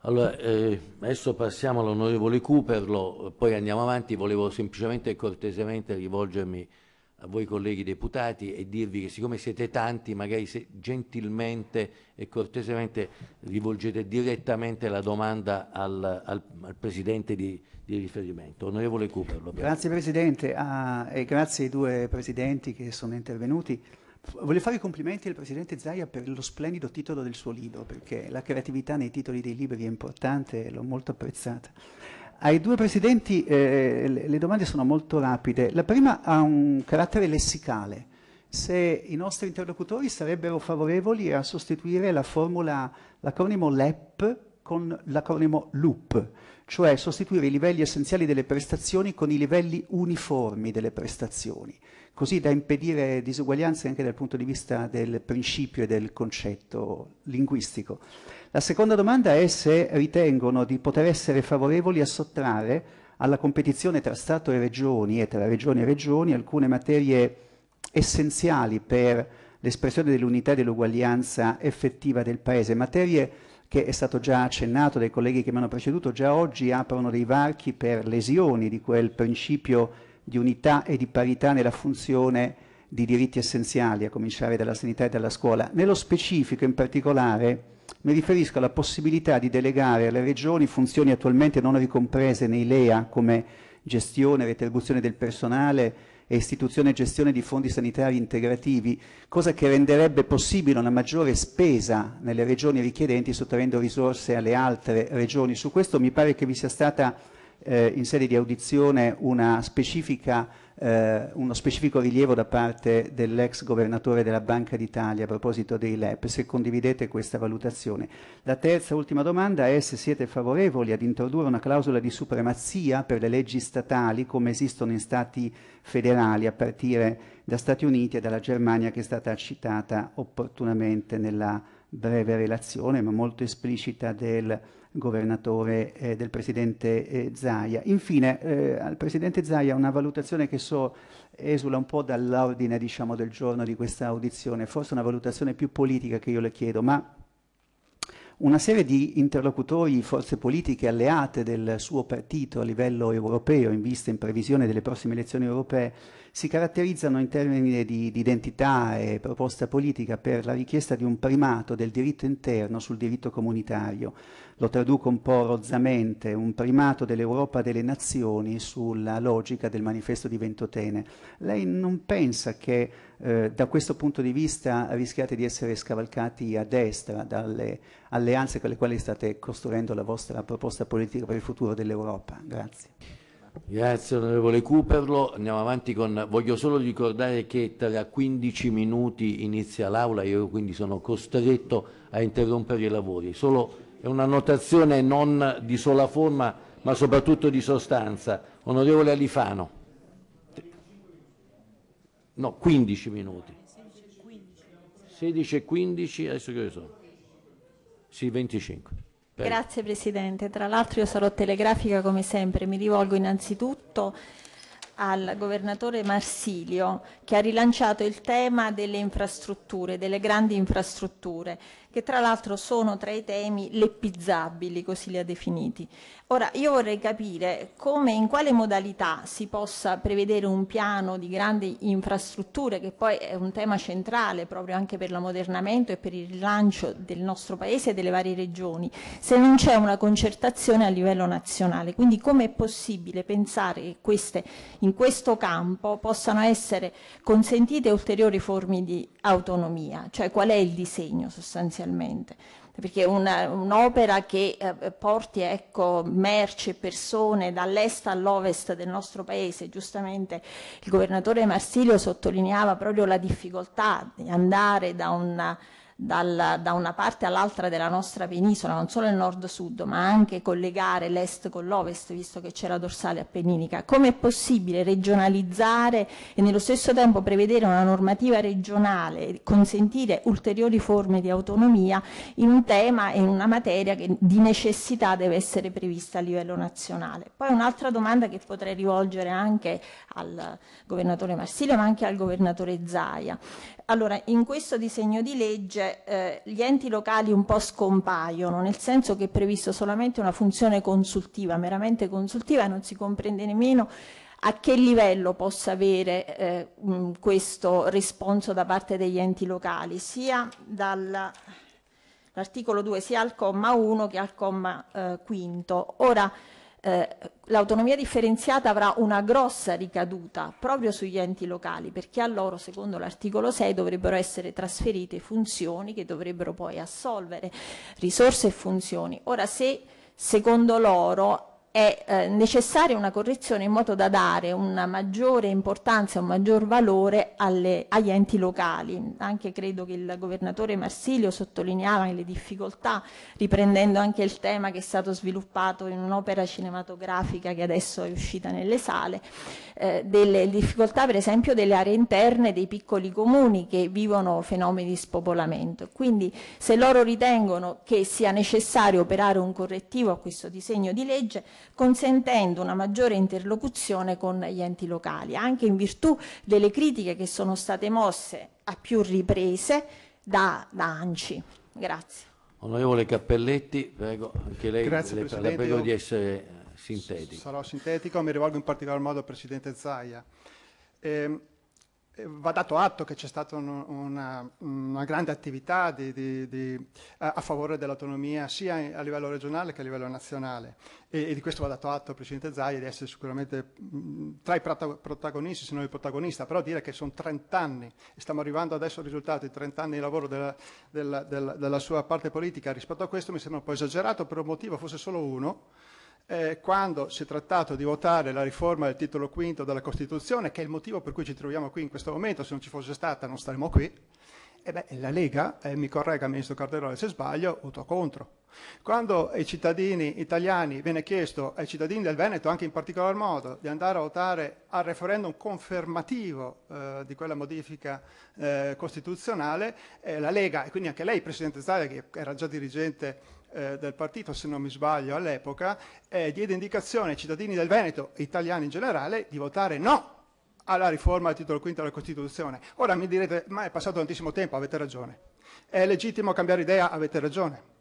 Allora, eh, adesso passiamo all'onorevole Cuperlo, poi andiamo avanti. Volevo semplicemente e cortesemente rivolgermi a voi colleghi deputati e dirvi che siccome siete tanti, magari se gentilmente e cortesemente rivolgete direttamente la domanda al, al, al Presidente di, di, riferimento. Onorevole Cuperlo. Grazie Presidente ah, e grazie ai due Presidenti che sono intervenuti. Voglio fare i complimenti al presidente Zaia per lo splendido titolo del suo libro, perché la creatività nei titoli dei libri è importante e l'ho molto apprezzata. Ai due presidenti eh, le domande sono molto rapide. La prima ha un carattere lessicale. Se i nostri interlocutori sarebbero favorevoli a sostituire la formula, l'acronimo LEP con l'acronimo LOOP, cioè sostituire i livelli essenziali delle prestazioni con i livelli uniformi delle prestazioni, così da impedire disuguaglianze anche dal punto di vista del principio e del concetto linguistico. La seconda domanda è se ritengono di poter essere favorevoli a sottrarre alla competizione tra Stato e Regioni e tra Regioni e Regioni alcune materie essenziali per l'espressione dell'unità e dell'uguaglianza effettiva del Paese, materie che è stato già accennato dai colleghi che mi hanno preceduto, già oggi aprono dei varchi per lesioni di quel principio di unità e di parità nella funzione di diritti essenziali, a cominciare dalla sanità e dalla scuola. Nello specifico, in particolare, mi riferisco alla possibilità di delegare alle regioni funzioni attualmente non ricomprese nei LEA, come gestione, e retribuzione del personale, e istituzione e gestione di fondi sanitari integrativi, cosa che renderebbe possibile una maggiore spesa nelle regioni richiedenti sottraendo risorse alle altre regioni. Su questo mi pare che vi sia stata eh, in sede di audizione una specifica eh, uno specifico rilievo da parte dell'ex governatore della Banca d'Italia a proposito dei LEP, se condividete questa valutazione. La terza e ultima domanda è se siete favorevoli ad introdurre una clausola di supremazia per le leggi statali come esistono in stati federali a partire da Stati Uniti e dalla Germania che è stata citata opportunamente nella breve relazione ma molto esplicita del governatore eh, del presidente eh, Zaia. Infine, eh, al presidente Zaia una valutazione che so esula un po' dall'ordine diciamo, del giorno di questa audizione, forse una valutazione più politica che io le chiedo, ma una serie di interlocutori, forze politiche alleate del suo partito a livello europeo in vista, in previsione delle prossime elezioni europee, si caratterizzano in termini di, di, identità e proposta politica per la richiesta di un primato del diritto interno sul diritto comunitario, lo traduco un po' rozzamente, un primato dell'Europa delle nazioni sulla logica del manifesto di Ventotene. Lei non pensa che eh, da questo punto di vista rischiate di essere scavalcati a destra dalle alleanze con le quali state costruendo la vostra proposta politica per il futuro dell'Europa? Grazie. Grazie onorevole Cuperlo, andiamo avanti con, voglio solo ricordare che tra 15 minuti inizia l'aula, io quindi sono costretto a interrompere i lavori, solo è una notazione non di sola forma ma soprattutto di sostanza. Onorevole Alifano. No, 15 minuti. 16 e 15, adesso che sono? Sì, 25. Prego. Grazie Presidente, tra l'altro io sarò telegrafica come sempre, mi rivolgo innanzitutto al governatore Marsilio che ha rilanciato il tema delle infrastrutture, delle grandi infrastrutture che tra l'altro sono tra i temi leppizzabili, così li ha definiti. Ora, io vorrei capire come, in quale modalità si possa prevedere un piano di grandi infrastrutture, che poi è un tema centrale proprio anche per l'ammodernamento e per il rilancio del nostro Paese e delle varie regioni, se non c'è una concertazione a livello nazionale. Quindi come è possibile pensare che queste, in questo campo possano essere consentite ulteriori forme di autonomia? Cioè qual è il disegno sostanzialmente? sostanzialmente, perché un'opera che eh, porti ecco, merci e persone dall'est all'ovest del nostro paese, giustamente il governatore Marsilio sottolineava proprio la difficoltà di andare da una dal, da una parte all'altra della nostra penisola, non solo il nord-sud, ma anche collegare l'est con l'ovest, visto che c'è la dorsale appenninica. Come è possibile regionalizzare e nello stesso tempo prevedere una normativa regionale, e consentire ulteriori forme di autonomia in un tema e in una materia che di necessità deve essere prevista a livello nazionale? Poi un'altra domanda che potrei rivolgere anche al governatore Marsilio, ma anche al governatore Zaia. Allora, in questo disegno di legge legge cioè, eh, gli enti locali un po' scompaiono, nel senso che è previsto solamente una funzione consultiva, meramente consultiva, e non si comprende nemmeno a che livello possa avere eh, mh, questo risponso da parte degli enti locali, sia dall'articolo 2 sia al comma 1 che al comma eh, 5. Ora, eh, l'autonomia differenziata avrà una grossa ricaduta proprio sugli enti locali perché a loro secondo l'articolo 6 dovrebbero essere trasferite funzioni che dovrebbero poi assolvere risorse e funzioni. Ora se secondo loro è eh, necessaria una correzione in modo da dare una maggiore importanza, un maggior valore alle, agli enti locali. Anche credo che il governatore Marsilio sottolineava le difficoltà, riprendendo anche il tema che è stato sviluppato in un'opera cinematografica che adesso è uscita nelle sale, eh, delle difficoltà per esempio delle aree interne dei piccoli comuni che vivono fenomeni di spopolamento. Quindi se loro ritengono che sia necessario operare un correttivo a questo disegno di legge, consentendo una maggiore interlocuzione con gli enti locali, anche in virtù delle critiche che sono state mosse a più riprese da, da ANCI. Grazie. Onorevole Cappelletti, prego, anche lei Grazie, le, la prego di essere sintetico. Sarò sintetico, mi rivolgo in particolar modo al Presidente Zaia. Eh, va dato atto che c'è stata un, una, una, grande attività di, di, di, a, a, favore dell'autonomia sia a livello regionale che a livello nazionale e, e di questo va dato atto al Presidente Zai di essere sicuramente mh, tra i protagonisti, se non il protagonista, però dire che sono 30 anni e stiamo arrivando adesso al risultato di 30 anni di lavoro della, della, della, della sua parte politica rispetto a questo mi sembra un po' esagerato per un motivo, forse solo uno, eh, quando si è trattato di votare la riforma del titolo quinto della Costituzione, che è il motivo per cui ci troviamo qui in questo momento, se non ci fosse stata non staremmo qui, eh beh, la Lega, eh, mi corregga ministro Carderone se sbaglio, votò contro. Quando ai cittadini italiani viene chiesto, ai cittadini del Veneto anche in particolar modo, di andare a votare al referendum confermativo eh, di quella modifica eh, costituzionale, eh, la Lega, e quindi anche lei, Presidente Zaglia, che era già dirigente eh, del partito, se non mi sbaglio, all'epoca, eh, diede indicazione ai cittadini del Veneto e italiani in generale di votare no alla riforma del titolo quinto della Costituzione. Ora mi direte, ma è passato tantissimo tempo, avete ragione. È legittimo cambiare idea, avete ragione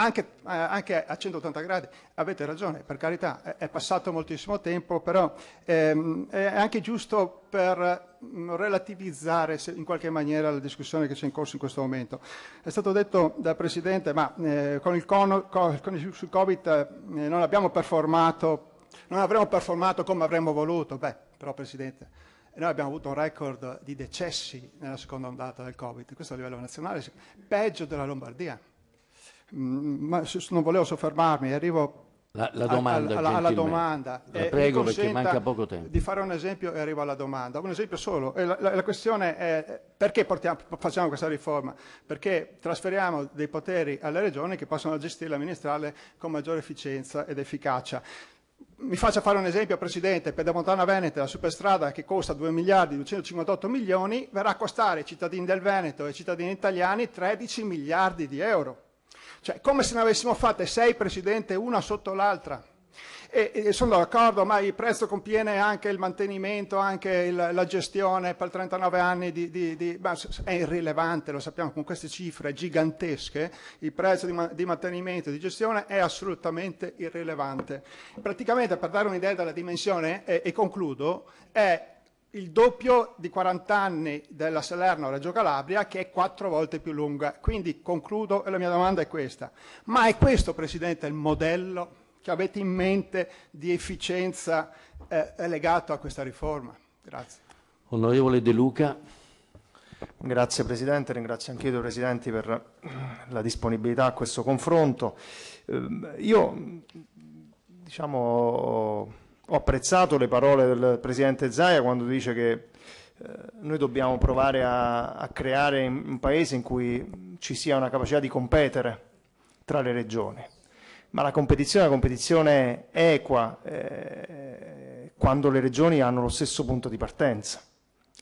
anche, eh, anche, a 180 gradi, avete ragione, per carità, è, è passato moltissimo tempo, però ehm, è anche giusto per mh, mm, relativizzare se, in qualche maniera la discussione che c'è in corso in questo momento. È stato detto dal Presidente, ma eh, con il con, con, con, sul Covid eh, non abbiamo performato, non avremmo performato come avremmo voluto, beh, però Presidente, noi abbiamo avuto un record di decessi nella seconda ondata del Covid, questo a livello nazionale, peggio della Lombardia. Mm, ma non volevo soffermarmi, arrivo la, la domanda, a, a, alla, domanda. La eh, prego perché manca poco tempo. Di fare un esempio e arrivo alla domanda. Un esempio solo. Eh, la, la questione è perché portiamo, facciamo questa riforma? Perché trasferiamo dei poteri alle regioni che possono gestirla e amministrarle con maggiore efficienza ed efficacia. Mi faccia fare un esempio, Presidente, Pedemontana Veneta, la superstrada che costa 2 miliardi 258 milioni, verrà a costare ai cittadini del Veneto e ai cittadini italiani 13 miliardi di euro cioè, come se ne avessimo fatte sei, Presidente, una sotto l'altra. E, e, sono d'accordo, ma il prezzo contiene anche il mantenimento, anche il, la gestione per 39 anni di, di, di, è irrilevante, lo sappiamo, con queste cifre gigantesche il prezzo di, mantenimento e di gestione è assolutamente irrilevante. Praticamente per dare un'idea della dimensione, e, e concludo, è il doppio di 40 anni della Salerno-Reggio Calabria che è quattro volte più lunga. Quindi concludo e la mia domanda è questa. Ma è questo, Presidente, il modello che avete in mente di efficienza eh, legato a questa riforma? Grazie. Onorevole De Luca. Grazie Presidente, ringrazio anche io i Presidenti per eh, la disponibilità a questo confronto. Ehm, io, diciamo ho apprezzato le parole del presidente Zaia quando dice che eh, noi dobbiamo provare a, a, creare un paese in cui ci sia una capacità di competere tra le regioni. Ma la competizione è una competizione equa eh, quando le regioni hanno lo stesso punto di partenza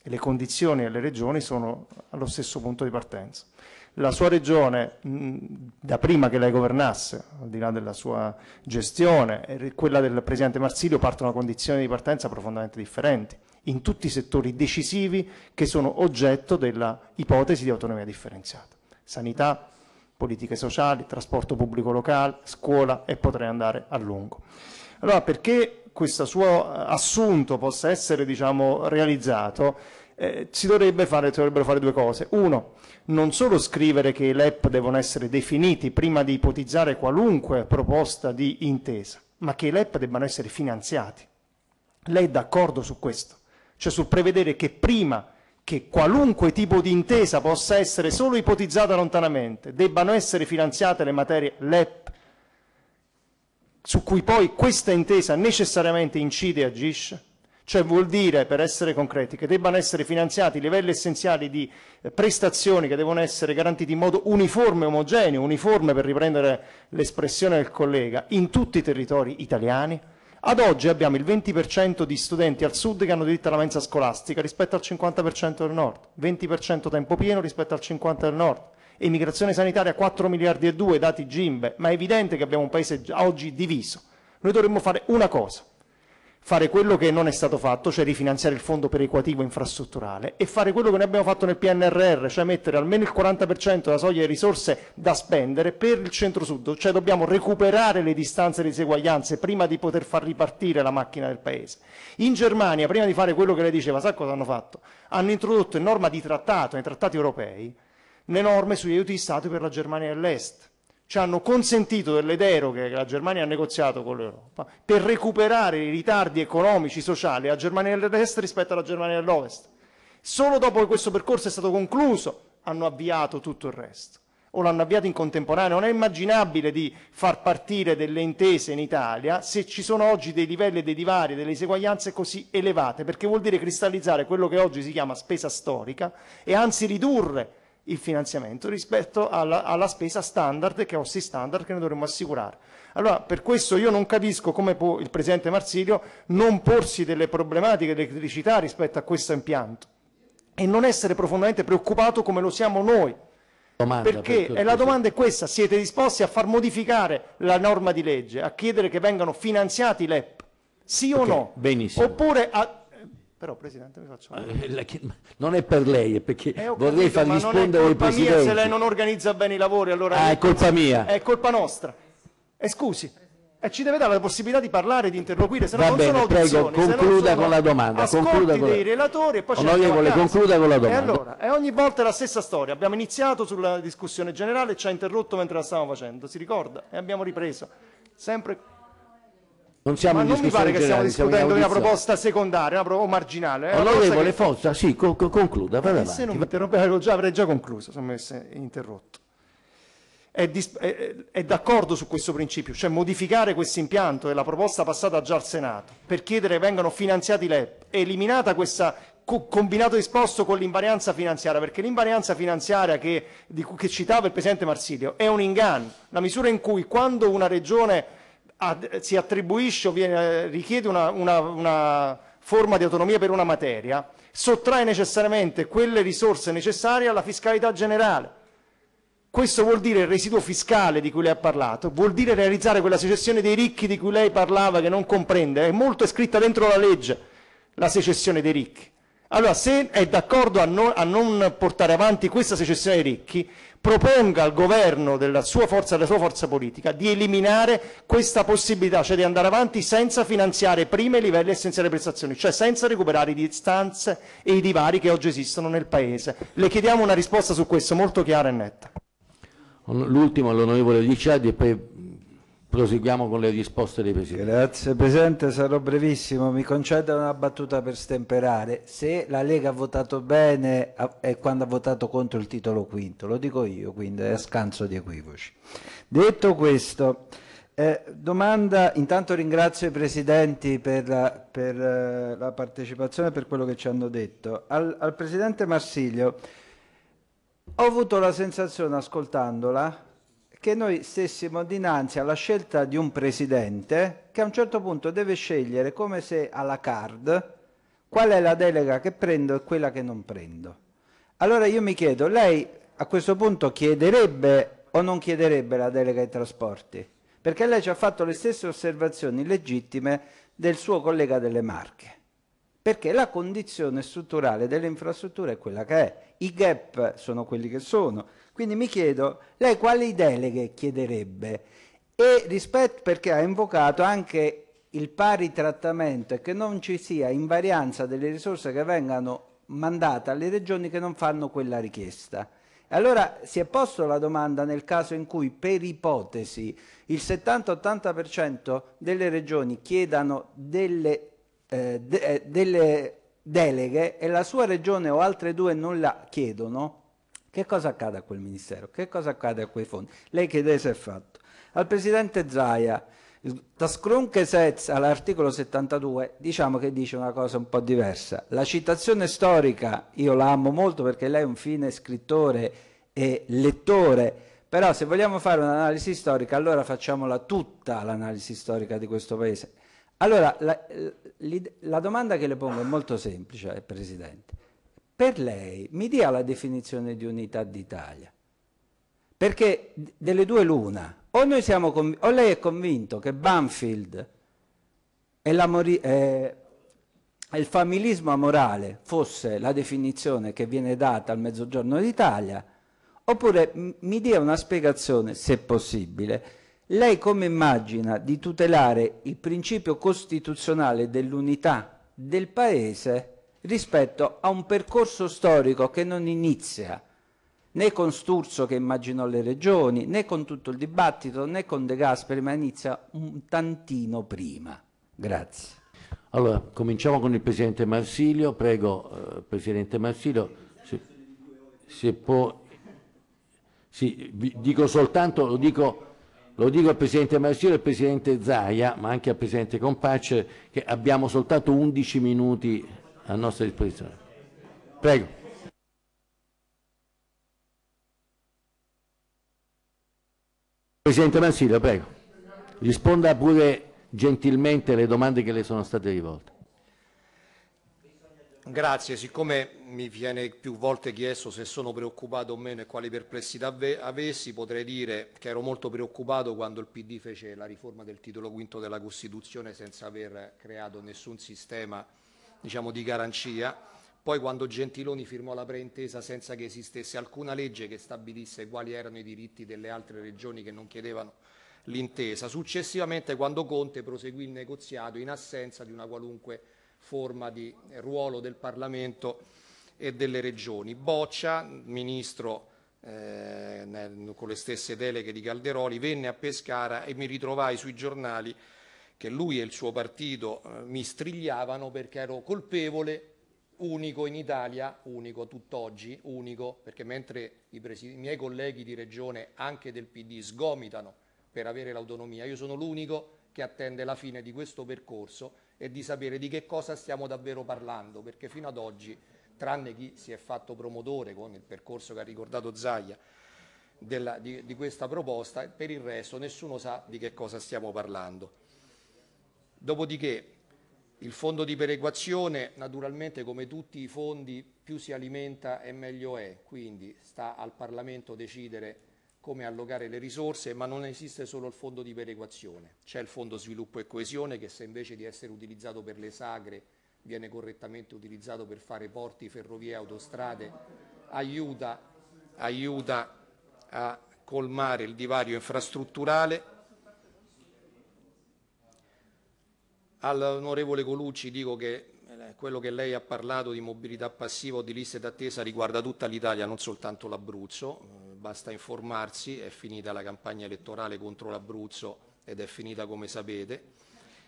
e le condizioni alle regioni sono allo stesso punto di partenza la sua regione, mm, da prima che lei governasse, al di là della sua gestione, e quella del presidente Marsilio partono da condizioni di partenza profondamente differenti, in tutti i settori decisivi che sono oggetto della ipotesi di autonomia differenziata. Sanità, politiche sociali, trasporto pubblico locale, scuola e potrei andare a lungo. Allora perché questo suo eh, assunto possa essere diciamo, realizzato, eh, si dovrebbe fare, dovrebbero fare due cose. Uno, non solo scrivere che i LEP devono essere definiti prima di ipotizzare qualunque proposta di intesa, ma che i LEP debbano essere finanziati. Lei è d'accordo su questo? Cioè sul prevedere che prima che qualunque tipo di intesa possa essere solo ipotizzata lontanamente, debbano essere finanziate le materie LEP su cui poi questa intesa necessariamente incide e agisce? Cioè vuol dire, per essere concreti, che debbano essere finanziati livelli essenziali di eh, prestazioni che devono essere garantiti in modo uniforme, omogeneo, uniforme per riprendere l'espressione del collega, in tutti i territori italiani. Ad oggi abbiamo il 20% di studenti al sud che hanno diritto alla mensa scolastica rispetto al 50% del nord, 20% tempo pieno rispetto al 50% del nord, immigrazione sanitaria 4 miliardi e 2 dati Gimbe, ma è evidente che abbiamo un paese oggi diviso. Noi dovremmo fare una cosa, fare quello che non è stato fatto, cioè rifinanziare il fondo perequativo infrastrutturale e fare quello che noi abbiamo fatto nel PNRR, cioè mettere almeno il 40% della soglia di risorse da spendere per il centro-sud, cioè dobbiamo recuperare le distanze e le diseguaglianze prima di poter far ripartire la macchina del paese. In Germania, prima di fare quello che lei diceva, sa cosa hanno fatto? Hanno introdotto in norma di trattato, nei trattati europei, le norme sugli aiuti di Stato per la Germania dell'Est ci hanno consentito delle deroghe che la Germania ha negoziato con l'Europa per recuperare i ritardi economici e sociali alla Germania dell'Est rispetto alla Germania dell'Ovest. Solo dopo che questo percorso è stato concluso hanno avviato tutto il resto o l'hanno avviato in contemporanea. Non è immaginabile di far partire delle intese in Italia se ci sono oggi dei livelli, dei divari, delle diseguaglianze così elevate, perché vuol dire cristallizzare quello che oggi si chiama spesa storica e anzi ridurre il finanziamento rispetto alla, alla spesa standard che è ossi standard che noi dovremmo assicurare. Allora, per questo io non capisco come può il Presidente Marsilio non porsi delle problematiche delle criticità rispetto a questo impianto e non essere profondamente preoccupato come lo siamo noi. Domanda, perché, perché la domanda è questa, siete disposti a far modificare la norma di legge, a chiedere che vengano finanziati i LEP? Sì o no? Benissimo. Oppure a però Presidente mi faccio... Eh, non è per lei, è perché eh, vorrei capito, far rispondere al Presidente. Ma Mia, se lei non organizza bene i lavori allora... Ah, è colpa mia. È colpa nostra. E eh, scusi, eh, ci deve dare la possibilità di parlare, di interloquire, se no Va non bene, sono audizioni. Prego, concluda sono... con la domanda. Concluda con... dei relatori e poi Onorevole, concluda con la domanda. E allora, è ogni volta la stessa storia. Abbiamo iniziato sulla discussione generale, ci ha interrotto mentre la stavamo facendo, si ricorda? E abbiamo ripreso. Sempre non siamo Ma non mi pare che stiamo discutendo di una proposta secondaria una pro- o marginale. Eh? Onorevole che... Forza, sì, co- co- concluda, vada eh, Se non mi interrompevo, già, avrei già concluso, se mi avesse interrotto. È, dis- è, è, d'accordo su questo principio, cioè modificare questo impianto e la proposta passata già al Senato per chiedere che vengano finanziati i LEP, eliminata questa combinato disposto con l'invarianza finanziaria, perché l'invarianza finanziaria che, di, che citava il Presidente Marsilio è un inganno, la misura in cui quando una regione ad, si attribuisce o viene, eh, richiede una, una, una forma di autonomia per una materia, sottrae necessariamente quelle risorse necessarie alla fiscalità generale. Questo vuol dire il residuo fiscale di cui lei ha parlato, vuol dire realizzare quella secessione dei ricchi di cui lei parlava che non comprende, è molto scritta dentro la legge, la secessione dei ricchi. Allora, se è d'accordo a, no, a, non portare avanti questa secessione dei ricchi, proponga al governo della sua forza, della sua forza politica di eliminare questa possibilità, cioè di andare avanti senza finanziare prima i livelli essenziali delle prestazioni, cioè senza recuperare le distanze e i divari che oggi esistono nel Paese. Le chiediamo una risposta su questo molto chiara e netta. L'ultimo all'onorevole Licciardi e poi Proseguiamo con le risposte dei Presidenti. Grazie Presidente, sarò brevissimo. Mi conceda una battuta per stemperare. Se la Lega ha votato bene è quando ha votato contro il titolo quinto, lo dico io, quindi è a scanso di equivoci. Detto questo, eh, domanda, intanto ringrazio i Presidenti per la, per, eh, la partecipazione e per quello che ci hanno detto. al, al Presidente Marsiglio ho avuto la sensazione, ascoltandola, che noi stessimo dinanzi alla scelta di un presidente che a un certo punto deve scegliere come se alla card qual è la delega che prendo e quella che non prendo. Allora io mi chiedo, lei a questo punto chiederebbe o non chiederebbe la delega ai trasporti? Perché lei ci ha fatto le stesse osservazioni legittime del suo collega delle Marche. Perché la condizione strutturale delle infrastrutture è quella che è, i gap sono quelli che sono, quindi mi chiedo, lei quali deleghe chiederebbe? E rispetto perché ha invocato anche il pari trattamento e che non ci sia invarianza delle risorse che vengano mandate alle regioni che non fanno quella richiesta. Allora si è posto la domanda nel caso in cui per ipotesi il 70-80% delle regioni chiedano delle, eh, de, eh, delle deleghe e la sua regione o altre due non la chiedono, che cosa accade a quel ministero? Che cosa accade a quei fondi? Lei che idea si è fatto? Al presidente Zaia, das Grundgesetz all'articolo 72, diciamo che dice una cosa un po' diversa. La citazione storica, io la amo molto perché lei è un fine scrittore e lettore, però se vogliamo fare un'analisi storica allora facciamola tutta l'analisi storica di questo paese. Allora la, la, la domanda che le pongo è molto semplice, eh, Presidente per lei mi dia la definizione di unità d'Italia. Perché delle due l'una, o, o, lei è convinto che Banfield e, eh, e il familismo amorale fosse la definizione che viene data al Mezzogiorno d'Italia, oppure mi dia una spiegazione, se possibile, lei come immagina di tutelare il principio costituzionale dell'unità del Paese rispetto a un percorso storico che non inizia né con Sturzo che immaginò le regioni, né con tutto il dibattito, né con De Gasperi, ma inizia un tantino prima. Grazie. Allora, cominciamo con il Presidente Marsilio. Prego, eh, Presidente Marsilio, se, se può... Sì, vi, dico soltanto, lo dico, lo dico al Presidente Marsilio e al Presidente Zaia, ma anche al Presidente Compace, che abbiamo soltanto 11 minuti a nostra disposizione. Prego. Presidente Mansilio, prego. Risponda pure gentilmente alle domande che le sono state rivolte. Grazie, siccome mi viene più volte chiesto se sono preoccupato o meno e quali perplessità avessi, potrei dire che ero molto preoccupato quando il PD fece la riforma del titolo quinto della Costituzione senza aver creato nessun sistema diciamo, di garanzia. Poi quando Gentiloni firmò la preintesa senza che esistesse alcuna legge che stabilisse quali erano i diritti delle altre regioni che non chiedevano l'intesa. Successivamente quando Conte proseguì il negoziato in assenza di una qualunque forma di ruolo del Parlamento e delle regioni. Boccia, ministro eh, con le stesse deleghe di Calderoli, venne a Pescara e mi ritrovai sui giornali che lui e il suo partito eh, mi strigliavano perché ero colpevole, unico in Italia, unico tutt'oggi, unico, perché mentre i, i miei colleghi di regione, anche del PD, sgomitano per avere l'autonomia, io sono l'unico che attende la fine di questo percorso e di sapere di che cosa stiamo davvero parlando, perché fino ad oggi, tranne chi si è fatto promotore con il percorso che ha ricordato Zaia della, di, di questa proposta, per il resto nessuno sa di che cosa stiamo parlando. Dopodiché il fondo di perequazione, naturalmente come tutti i fondi, più si alimenta e meglio è, quindi sta al Parlamento decidere come allocare le risorse, ma non esiste solo il fondo di perequazione, c'è il fondo sviluppo e coesione che se invece di essere utilizzato per le sagre viene correttamente utilizzato per fare porti, ferrovie, autostrade, aiuta, aiuta a colmare il divario infrastrutturale All'onorevole Colucci dico che eh, quello che lei ha parlato di mobilità passiva o di liste d'attesa riguarda tutta l'Italia, non soltanto l'Abruzzo. Eh, basta informarsi, è finita la campagna elettorale contro l'Abruzzo ed è finita come sapete.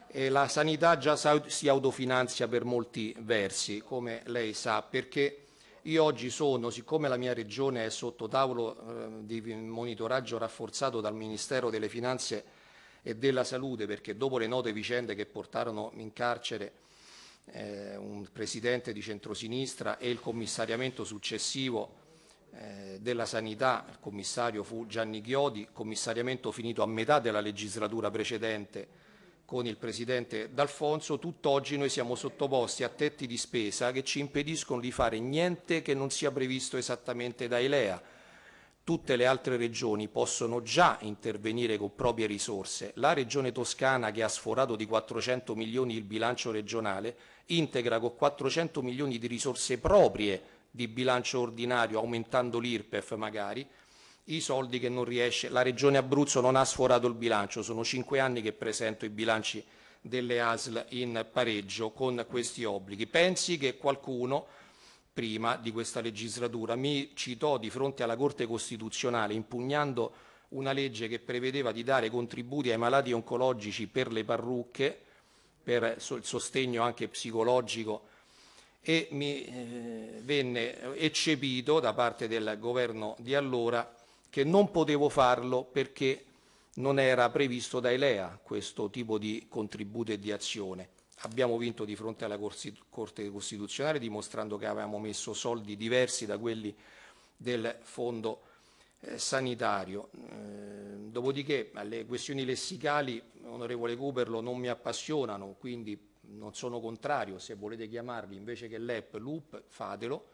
E la sanità già si autofinanzia per molti versi, come lei sa, perché io oggi sono, siccome la mia regione è sotto tavolo eh, di monitoraggio rafforzato dal Ministero delle Finanze e della salute, perché dopo le note vicende che portarono in carcere eh, un presidente di centrosinistra e il commissariamento successivo eh, della sanità, il commissario fu Gianni Chiodi, commissariamento finito a metà della legislatura precedente con il presidente D'Alfonso, tutt'oggi noi siamo sottoposti a tetti di spesa che ci impediscono di fare niente che non sia previsto esattamente dai LEA tutte le altre regioni possono già intervenire con proprie risorse. La regione toscana che ha sforato di 400 milioni il bilancio regionale integra con 400 milioni di risorse proprie di bilancio ordinario, aumentando l'IRPEF magari, i soldi che non riesce, la regione Abruzzo non ha sforato il bilancio, sono cinque anni che presento i bilanci delle ASL in pareggio con questi obblighi. Pensi che qualcuno prima di questa legislatura, mi citò di fronte alla Corte Costituzionale impugnando una legge che prevedeva di dare contributi ai malati oncologici per le parrucche, per il sostegno anche psicologico e mi eh, venne eccepito da parte del governo di allora che non potevo farlo perché non era previsto dai LEA questo tipo di contributo e di azione abbiamo vinto di fronte alla Corte Costituzionale dimostrando che avevamo messo soldi diversi da quelli del fondo eh, sanitario. Ehm, dopodiché alle questioni lessicali, onorevole Cuperlo, non mi appassionano, quindi non sono contrario, se volete chiamarli invece che LEP, LUP, fatelo,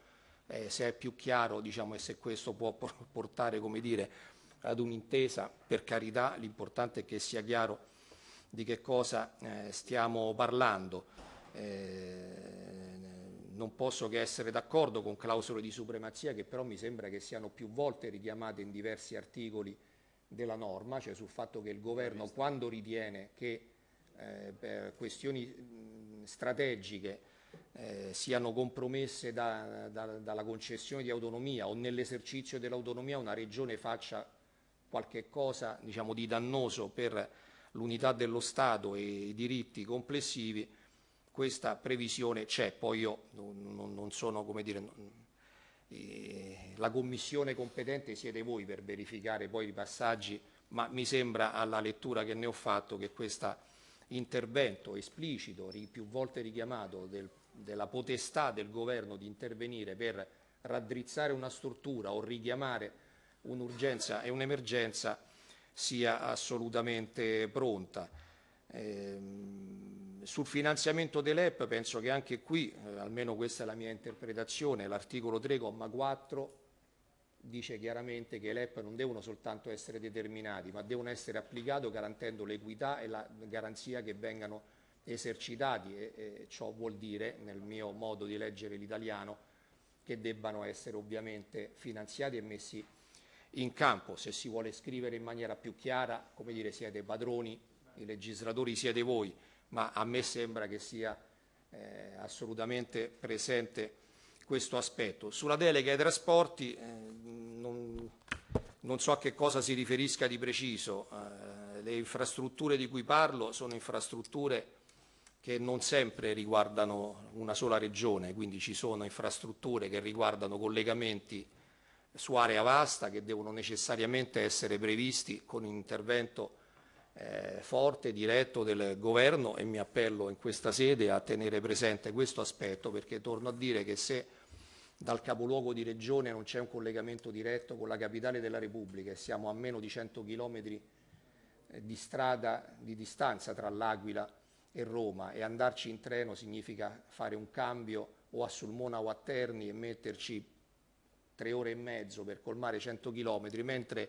eh, se è più chiaro diciamo, e se questo può portare come dire, ad un'intesa, per carità, l'importante è che sia chiaro di che cosa eh, stiamo parlando. Eh, non posso che essere d'accordo con clausole di supremazia che però mi sembra che siano più volte richiamate in diversi articoli della norma, cioè sul fatto che il governo quando ritiene che eh, questioni strategiche eh, siano compromesse da, da, dalla concessione di autonomia o nell'esercizio dell'autonomia una regione faccia qualche cosa diciamo, di dannoso per l'unità dello Stato e i diritti complessivi, questa previsione c'è, poi io non, non sono, come dire, eh, la commissione competente siete voi per verificare poi i passaggi, ma mi sembra alla lettura che ne ho fatto che questo intervento esplicito, più volte richiamato, del, della potestà del governo di intervenire per raddrizzare una struttura o richiamare un'urgenza e un'emergenza sia assolutamente pronta. Ehm, sul finanziamento dell'EP penso che anche qui, eh, almeno questa è la mia interpretazione, l'articolo 3,4 dice chiaramente che l'EP non devono soltanto essere determinati, ma devono essere applicati garantendo l'equità e la garanzia che vengano esercitati e, e ciò vuol dire, nel mio modo di leggere l'italiano, che debbano essere ovviamente finanziati e messi in campo. Se si vuole scrivere in maniera più chiara, come dire, siete padroni, i legislatori siete voi, ma a me sembra che sia eh, assolutamente presente questo aspetto. Sulla delega ai trasporti eh, non, non, so a che cosa si riferisca di preciso. Eh, le infrastrutture di cui parlo sono infrastrutture che non sempre riguardano una sola regione, quindi ci sono infrastrutture che riguardano collegamenti su area vasta che devono necessariamente essere previsti con un intervento eh, forte, diretto del governo e mi appello in questa sede a tenere presente questo aspetto perché torno a dire che se dal capoluogo di regione non c'è un collegamento diretto con la capitale della Repubblica e siamo a meno di 100 chilometri eh, di strada di distanza tra l'Aquila e Roma e andarci in treno significa fare un cambio o a Sulmona o a Terni e metterci tre ore e mezzo per colmare 100 km, mentre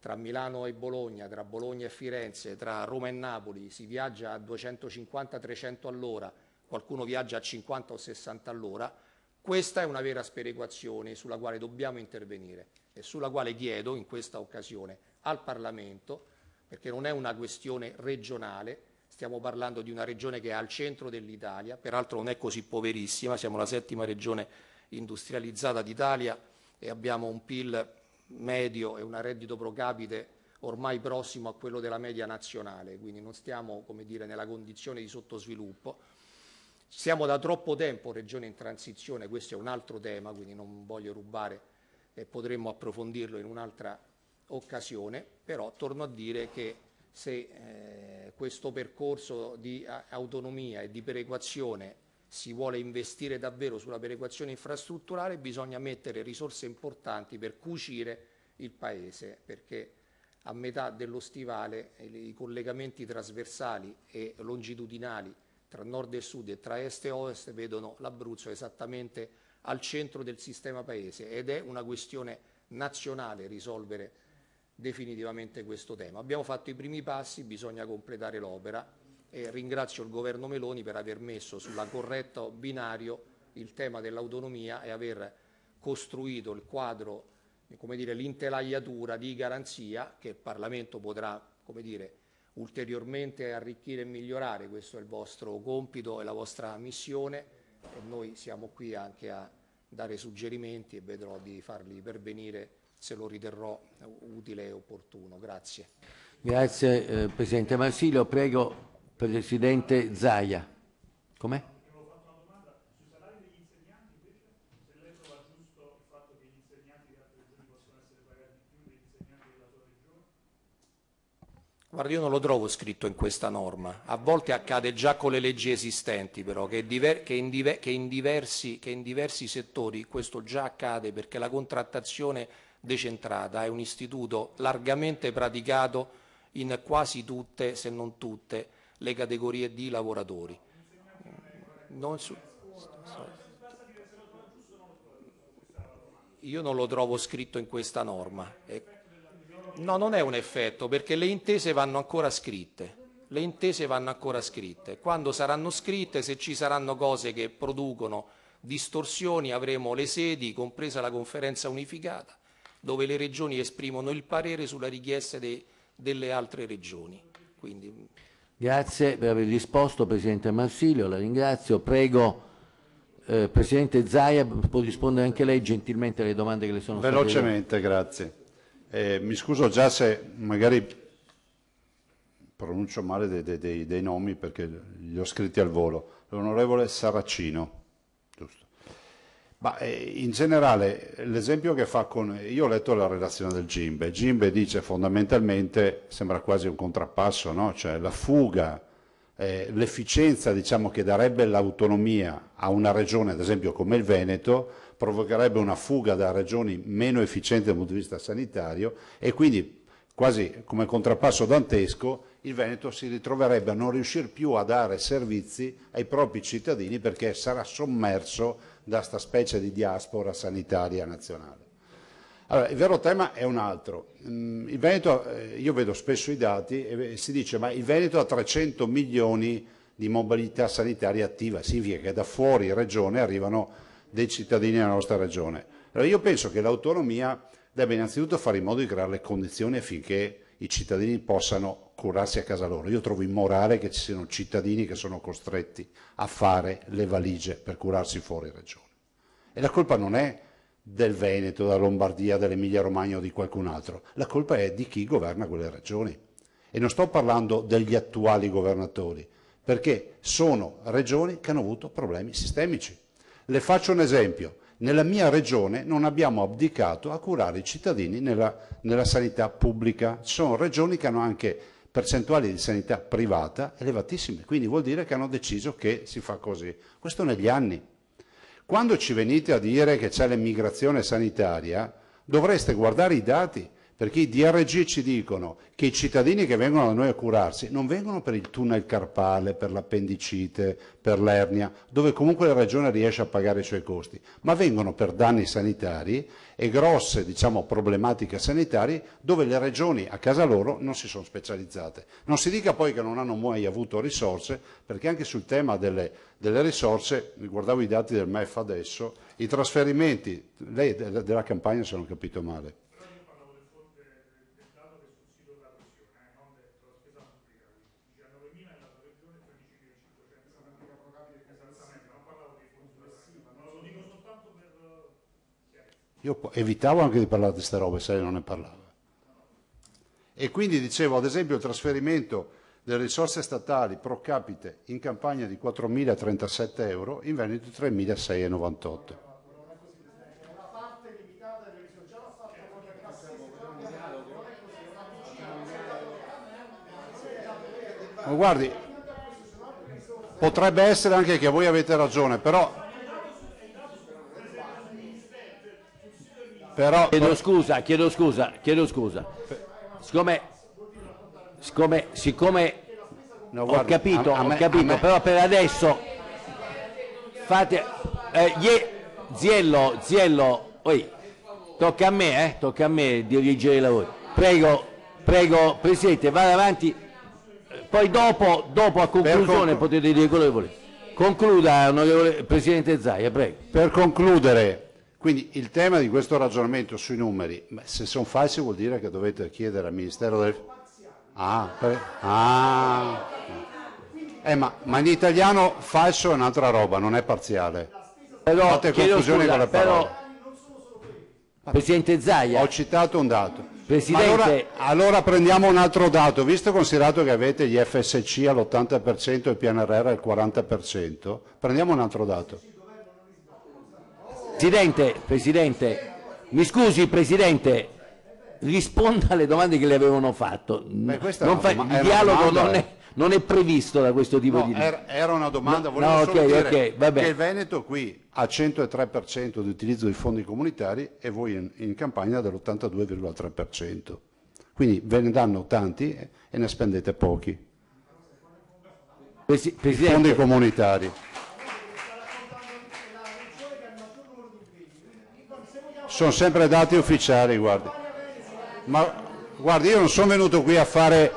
tra Milano e Bologna, tra Bologna e Firenze, tra Roma e Napoli si viaggia a 250-300 all'ora, qualcuno viaggia a 50 o 60 all'ora, questa è una vera sperequazione sulla quale dobbiamo intervenire e sulla quale chiedo in questa occasione al Parlamento, perché non è una questione regionale, stiamo parlando di una regione che è al centro dell'Italia, peraltro non è così poverissima, siamo la settima regione industrializzata d'Italia, e abbiamo un PIL medio e un reddito pro capite ormai prossimo a quello della media nazionale, quindi non stiamo come dire, nella condizione di sottosviluppo. Siamo da troppo tempo regione in transizione, questo è un altro tema, quindi non voglio rubare e potremmo approfondirlo in un'altra occasione, però torno a dire che se eh, questo percorso di autonomia e di perequazione si vuole investire davvero sulla perequazione infrastrutturale, bisogna mettere risorse importanti per cucire il Paese, perché a metà dello stivale i collegamenti trasversali e longitudinali tra nord e sud e tra est e ovest vedono l'Abruzzo esattamente al centro del sistema Paese ed è una questione nazionale risolvere definitivamente questo tema. Abbiamo fatto i primi passi, bisogna completare l'opera, e ringrazio il governo Meloni per aver messo sulla corretta binario il tema dell'autonomia e aver costruito il quadro, come dire, l'intelaiatura di garanzia che il Parlamento potrà, come dire, ulteriormente arricchire e migliorare. Questo è il vostro compito e la vostra missione e noi siamo qui anche a dare suggerimenti e vedrò di farli pervenire se lo riterrò utile e opportuno. Grazie. Grazie eh, Presidente Marsilio. Prego Presidente Zaia. Com'è? Guarda, io non lo trovo scritto in questa norma. A volte accade già con le leggi esistenti, però, che, diver, che, in, diver, che, in, diversi, che in, diversi, settori questo già accade perché la contrattazione decentrata è un istituto largamente praticato in quasi tutte, se non tutte, le le categorie di lavoratori. Non su... Io non lo trovo scritto in questa norma. No, non è un effetto perché le intese vanno ancora scritte. Le intese vanno ancora scritte. Quando saranno scritte, se ci saranno cose che producono distorsioni, avremo le sedi, compresa la conferenza unificata, dove le regioni esprimono il parere sulla richiesta de, delle altre regioni. Quindi... Grazie per aver risposto Presidente Marsilio, la ringrazio. Prego eh, Presidente Zaia, può rispondere anche lei gentilmente alle domande che le sono state fatte. Velocemente, grazie. Eh, mi scuso già se magari pronuncio male dei, dei, dei nomi perché li ho scritti al volo. L'onorevole Saracino. Ma eh, in generale l'esempio che fa con... Io ho letto la relazione del Gimbe, Gimbe dice fondamentalmente, sembra quasi un contrappasso, no? cioè la fuga, eh, l'efficienza diciamo, che darebbe l'autonomia a una regione, ad esempio come il Veneto, provocherebbe una fuga da regioni meno efficienti dal punto di vista sanitario e quindi quasi come contrappasso dantesco il Veneto si ritroverebbe a non riuscire più a dare servizi ai propri cittadini perché sarà sommerso da questa specie di diaspora sanitaria nazionale. Allora, il vero tema è un altro. Mm, Veneto, eh, io vedo spesso i dati e si dice ma il Veneto ha 300 milioni di mobilità sanitaria attiva, significa che da fuori regione arrivano dei cittadini della nostra regione. Allora, io penso che l'autonomia debba innanzitutto fare in modo di creare le condizioni affinché i cittadini possano curarsi a casa loro. Io trovo immorale che ci siano cittadini che sono costretti a fare le valigie per curarsi fuori regione. E la colpa non è del Veneto, della Lombardia, dell'Emilia Romagna o di qualcun altro, la colpa è di chi governa quelle regioni. E non sto parlando degli attuali governatori, perché sono regioni che hanno avuto problemi sistemici. Le faccio un esempio. Nella mia regione non abbiamo abdicato a curare i cittadini nella, nella sanità pubblica. Ci sono regioni che hanno anche percentuali di sanità privata elevatissime, quindi vuol dire che hanno deciso che si fa così. Questo negli anni. Quando ci venite a dire che c'è l'emigrazione sanitaria, dovreste guardare i dati perché i DRG ci dicono che i cittadini che vengono da noi a curarsi non vengono per il tunnel carpale, per l'appendicite, per l'ernia, dove comunque la regione riesce a pagare i suoi costi, ma vengono per danni sanitari e grosse diciamo, problematiche sanitarie dove le regioni a casa loro non si sono specializzate. Non si dica poi che non hanno mai avuto risorse, perché anche sul tema delle, delle risorse, guardavo i dati del MEF adesso, i trasferimenti, lei della campagna se non ho capito male, Io evitavo anche di parlare di queste robe se lei non ne parlava. E quindi dicevo, ad esempio, il trasferimento delle risorse statali pro capite in campagna di 4.037 euro, in Veneto 3.698. Ma guardi, potrebbe essere anche che voi avete ragione, però Però... Chiedo scusa, chiedo scusa, chiedo scusa. Siccome, siccome, siccome no, guarda, ho capito, me, ho capito, però per adesso fate... Eh, ye, ziello, Ziello, oi, tocca a me, eh, tocca a me dirigere i lavori. Prego, prego, Presidente, vada avanti, poi dopo, dopo a conclusione potete dire quello che volete. Concluda, onorevole Presidente Zaia, prego. Per concludere, quindi il tema di questo ragionamento sui numeri, se sono falsi vuol dire che dovete chiedere al Ministero del... Ah, per... ah. Eh, ma, ma, in italiano falso è un'altra roba, non è parziale. Però, Fate confusione scusa, con le parole. Però, Presidente Zaia. Ho citato un dato. Allora, allora, prendiamo un altro dato, visto considerato che avete gli FSC all'80% e il PNRR al 40%, prendiamo un altro dato. Presidente, Presidente, mi scusi Presidente, risponda alle domande che le avevano fatto. Beh, non fa, il dialogo non è, non è, previsto da questo tipo no, di... Era, era una domanda, volevo no, okay, dire okay, che il Veneto qui ha 103% di utilizzo dei fondi comunitari e voi in, in campagna dell'82,3%. Quindi ve ne danno tanti e ne spendete pochi. Presi- Presidente, fondi comunitari. sono sempre dati ufficiali, guardi. Ma guardi, io non sono venuto qui a fare...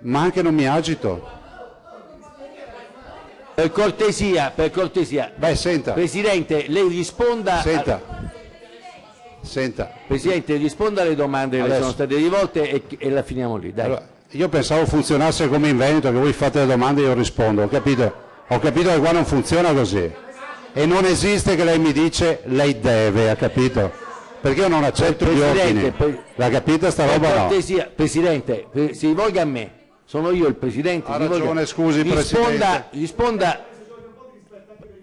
Ma anche non mi agito. Per cortesia, per cortesia. Beh, senta. Presidente, lei risponda... Senta. A... Senta. Presidente, risponda alle domande Adesso. che sono state rivolte e, e la finiamo lì. Allora, io pensavo funzionasse come in Veneto, che voi fate le domande e io rispondo, ho capito? Ho capito che qua non funziona così e non esiste che lei mi dice lei deve, ha capito? Perché io non accetto gli ordini. L'ha capito sta roba cortesia, no. Presidente, si rivolga a me. Sono io il Presidente. Ha ragione, rivolga. scusi risponda, Presidente. Risponda...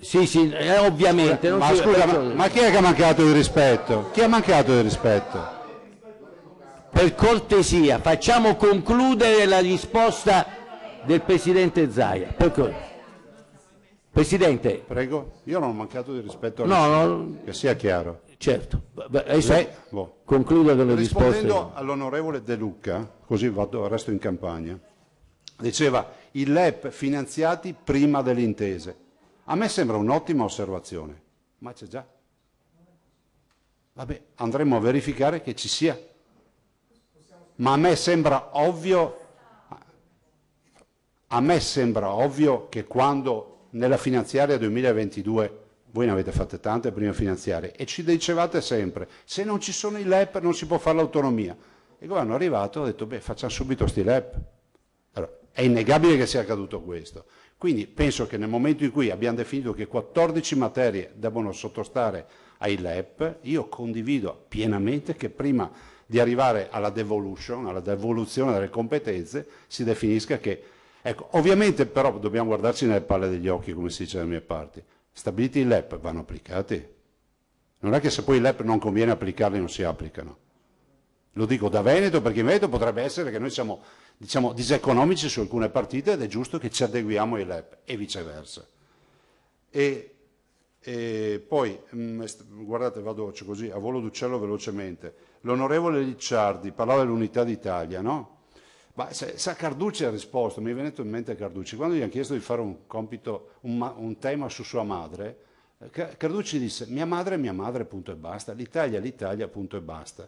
Sì, sì, eh, ovviamente. Scusa, ma, scusa, ma, ma chi è che ha mancato di rispetto? Chi ha mancato di rispetto? Per cortesia, facciamo concludere la risposta del Presidente Zaia. Per cortesia. Presidente. Prego, io non ho mancato di rispetto a no, no, che sia chiaro. Certo, adesso Lei, boh. concludo con le risposte. Rispondendo all'onorevole De Luca, così vado, resto in campagna, diceva i LEP finanziati prima delle intese. A me sembra un'ottima osservazione, ma c'è già. Vabbè, andremo a verificare che ci sia. Ma a me sembra ovvio, a me sembra ovvio che quando nella finanziaria 2022 voi ne avete fatte tante prima finanziarie e ci dicevate sempre se non ci sono i LEP non si può fare l'autonomia. Il governo è arrivato e ha detto beh facciamo subito questi LEP. Allora, è innegabile che sia accaduto questo. Quindi penso che nel momento in cui abbiamo definito che 14 materie devono sottostare ai LEP, io condivido pienamente che prima di arrivare alla devolution, alla devoluzione delle competenze, si definisca che Ecco, ovviamente però dobbiamo guardarci nelle palle degli occhi, come si dice dalle mie parti. Stabiliti i LEP vanno applicati. Non è che se poi i LEP non conviene applicarli non si applicano. Lo dico da Veneto perché in Veneto potrebbe essere che noi siamo diciamo, diseconomici su alcune partite ed è giusto che ci adeguiamo ai LEP e viceversa. E, e poi, mh, mm, guardate, vado così a volo d'uccello velocemente. L'onorevole Ricciardi parlava dell'unità d'Italia, no? Ma se, sa, Carducci ha risposto, mi è venuto in mente Carducci, quando gli hanno chiesto di fare un compito, un, un tema su sua madre, eh, Carducci disse mia madre è mia madre, punto e basta, l'Italia è l'Italia, punto e basta.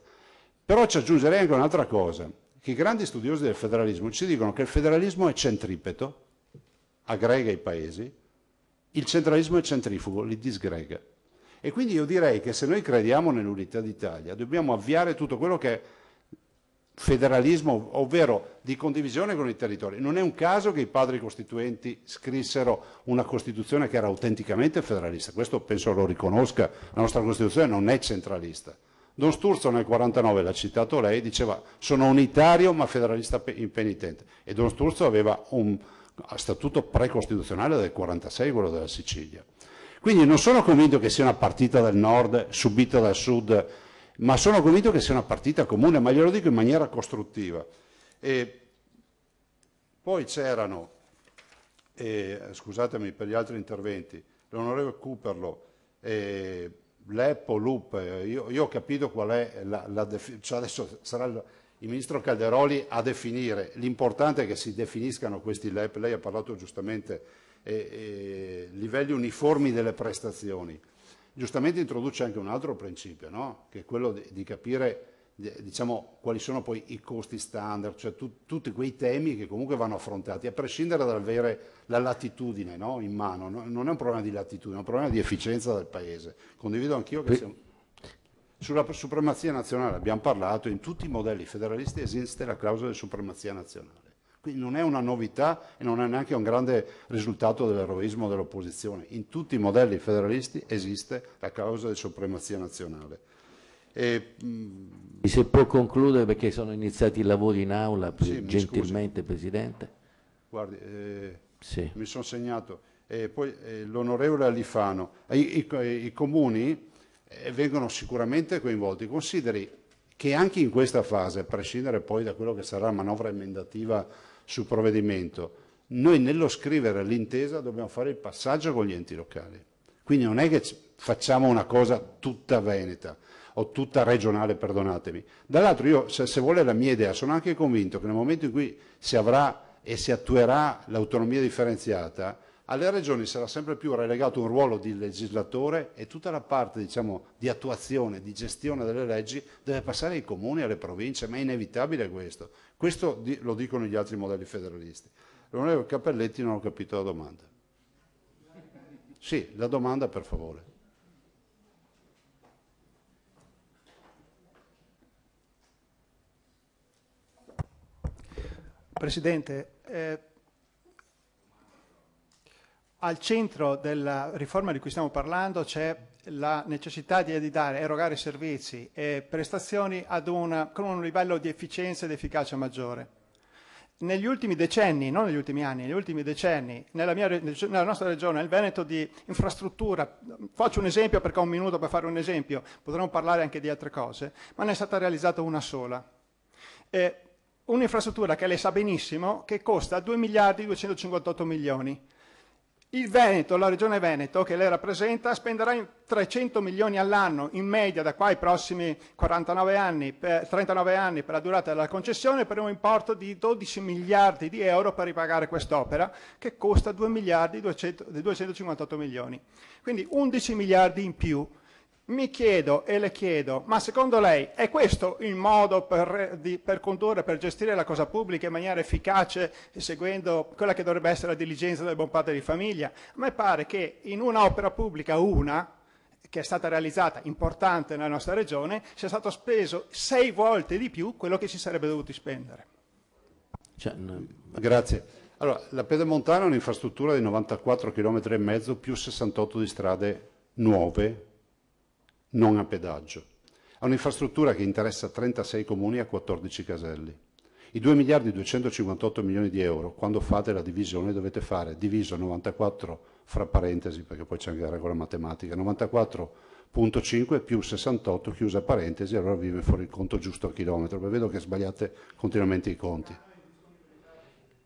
Però ci aggiungerei anche un'altra cosa, che i grandi studiosi del federalismo ci dicono che il federalismo è centripeto, aggrega i paesi, il centralismo è centrifugo, li disgrega. E quindi io direi che se noi crediamo nell'unità d'Italia dobbiamo avviare tutto quello che federalismo, ovvero di condivisione con i territori. Non è un caso che i padri costituenti scrissero una Costituzione che era autenticamente federalista, questo penso lo riconosca, la nostra Costituzione non è centralista. Don Sturzo nel 49, l'ha citato lei, diceva sono unitario ma federalista impenitente e Don Sturzo aveva un statuto precostituzionale del 46, quello della Sicilia. Quindi non sono convinto che sia una partita del nord subita dal sud ma sono convinto che sia una partita comune, ma glielo dico in maniera costruttiva. E poi c'erano, scusatemi per gli altri interventi, l'onorevole Cooperlo, eh, Leppo, Lup, io, io, ho capito qual è la, la cioè adesso sarà il, il, ministro Calderoli a definire, l'importante è che si definiscano questi LEP, lei ha parlato giustamente, eh, livelli uniformi delle prestazioni giustamente introduce anche un altro principio, no? che è quello di, di capire diciamo, quali sono poi i costi standard, cioè tu, tutti quei temi che comunque vanno affrontati, a prescindere dall'avere la latitudine no? in mano, no? non è un problema di latitudine, è un problema di efficienza del Paese. Condivido anch'io che siamo... sulla supremazia nazionale abbiamo parlato, in tutti i modelli federalisti esiste la clausola di supremazia nazionale. Quindi non è una novità e non è neanche un grande risultato dell'eroismo dell'opposizione. In tutti i modelli federalisti esiste la causa di supremazia nazionale. E, mh... Mm, Se può concludere perché sono iniziati i lavori in aula, sì, gentilmente Presidente. Guardi, eh, sì. mi sono segnato. Eh, poi eh, l'onorevole Alifano, eh, i, i, i comuni eh, vengono sicuramente coinvolti. Consideri che anche in questa fase, a prescindere poi da quello che sarà la manovra emendativa sul provvedimento. Noi nello scrivere l'intesa dobbiamo fare il passaggio con gli enti locali. Quindi non è che facciamo una cosa tutta veneta o tutta regionale, perdonatemi. Dall'altro io, se, se vuole la mia idea, sono anche convinto che nel momento in cui si avrà e si attuerà l'autonomia differenziata, alle regioni sarà sempre più relegato un ruolo di legislatore e tutta la parte diciamo, di attuazione, di gestione delle leggi deve passare ai comuni alle province, ma è inevitabile questo. Questo lo dicono gli altri modelli federalisti. L'onorevole Cappelletti non ho capito la domanda. Sì, la domanda per favore. Presidente, eh, al centro della riforma di cui stiamo parlando c'è la necessità di dare, erogare servizi e prestazioni una, con un livello di efficienza ed efficacia maggiore. Negli ultimi decenni, non negli ultimi anni, negli ultimi decenni, nella, mia, nella nostra regione, nel Veneto, di infrastruttura, faccio un esempio perché ho un minuto per fare un esempio, potremmo parlare anche di altre cose, ma ne è stata realizzata una sola. Eh, un'infrastruttura che lei sa benissimo che costa 2 miliardi 258 milioni il Veneto, la regione Veneto che lei rappresenta, spenderà 300 milioni all'anno in media da qua ai prossimi 49 anni, per, 39 anni per la durata della concessione per un importo di 12 miliardi di euro per ripagare quest'opera che costa 2 miliardi 200, 258 milioni. Quindi 11 miliardi in più mi chiedo e le chiedo, ma secondo lei è questo il modo per, di, per condurre, per gestire la cosa pubblica in maniera efficace, seguendo quella che dovrebbe essere la diligenza del buon padre di famiglia? A me pare che in un'opera pubblica, una, che è stata realizzata importante nella nostra regione, sia stato speso sei volte di più quello che si sarebbe dovuto spendere. Cioè, no. Grazie. Allora, la pedemontana è un'infrastruttura di 94 km e mezzo più 68 di strade nuove non a pedaggio. È un'infrastruttura che interessa 36 comuni a 14 caselli. I 2 miliardi 258 milioni di euro, quando fate la divisione, dovete fare diviso 94 fra parentesi, perché poi c'è anche la regola matematica, 94.5 più 68 chiusa parentesi, allora vi viene fuori il conto giusto a chilometro, perché vedo che sbagliate continuamente i conti.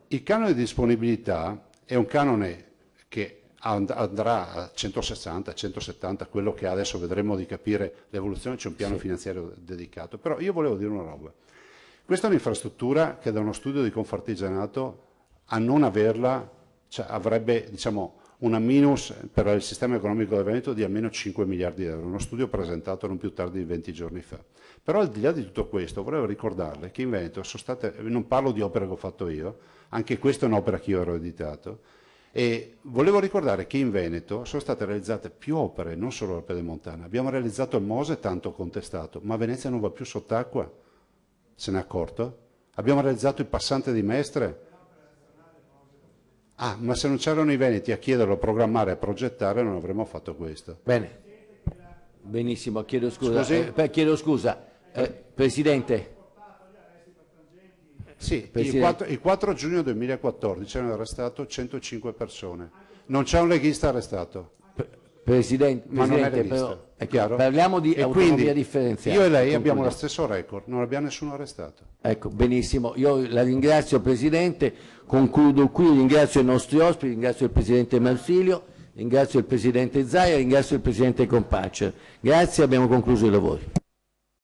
Il canone di disponibilità è un canone che andrà a 160, 170, quello che adesso vedremo di capire l'evoluzione, c'è un piano sì. finanziario dedicato, però io volevo dire una roba. Questa è un'infrastruttura che da uno studio di Confartigianato a non averla cioè, avrebbe diciamo, una minus per il sistema economico del Veneto di almeno 5 miliardi di euro, uno studio presentato non più tardi di 20 giorni fa. Però al di là di tutto questo volevo ricordarle che in Veneto sono state, non parlo di opere che ho fatto io, anche questa è un'opera che io ho ereditato, e volevo ricordare che in Veneto sono state realizzate più opere, non solo la pedemontana. Abbiamo realizzato il Mose tanto contestato, ma Venezia non va più sott'acqua. Se n'è accorto? Abbiamo realizzato il passante di Mestre. Ah, ma se non c'erano i Veneti a chiederlo, a programmare, a progettare, non avremmo fatto questo. Bene. Benissimo, chiedo scusa. Eh, chiedo scusa. Eh, Presidente. Sì, il 4, il 4 giugno 2014 hanno arrestato 105 persone. Non c'è un leghista arrestato. Presidente, ma Presidente, però, ecco, chiaro? parliamo di e autonomia differenziata. Io e lei concludo. abbiamo lo stesso record, non abbiamo nessuno arrestato. Ecco, benissimo. Io la ringrazio Presidente, concludo qui, ringrazio i nostri ospiti, ringrazio il Presidente Marsilio, ringrazio il Presidente Zaia, ringrazio il Presidente Compace. Grazie, abbiamo concluso i lavori.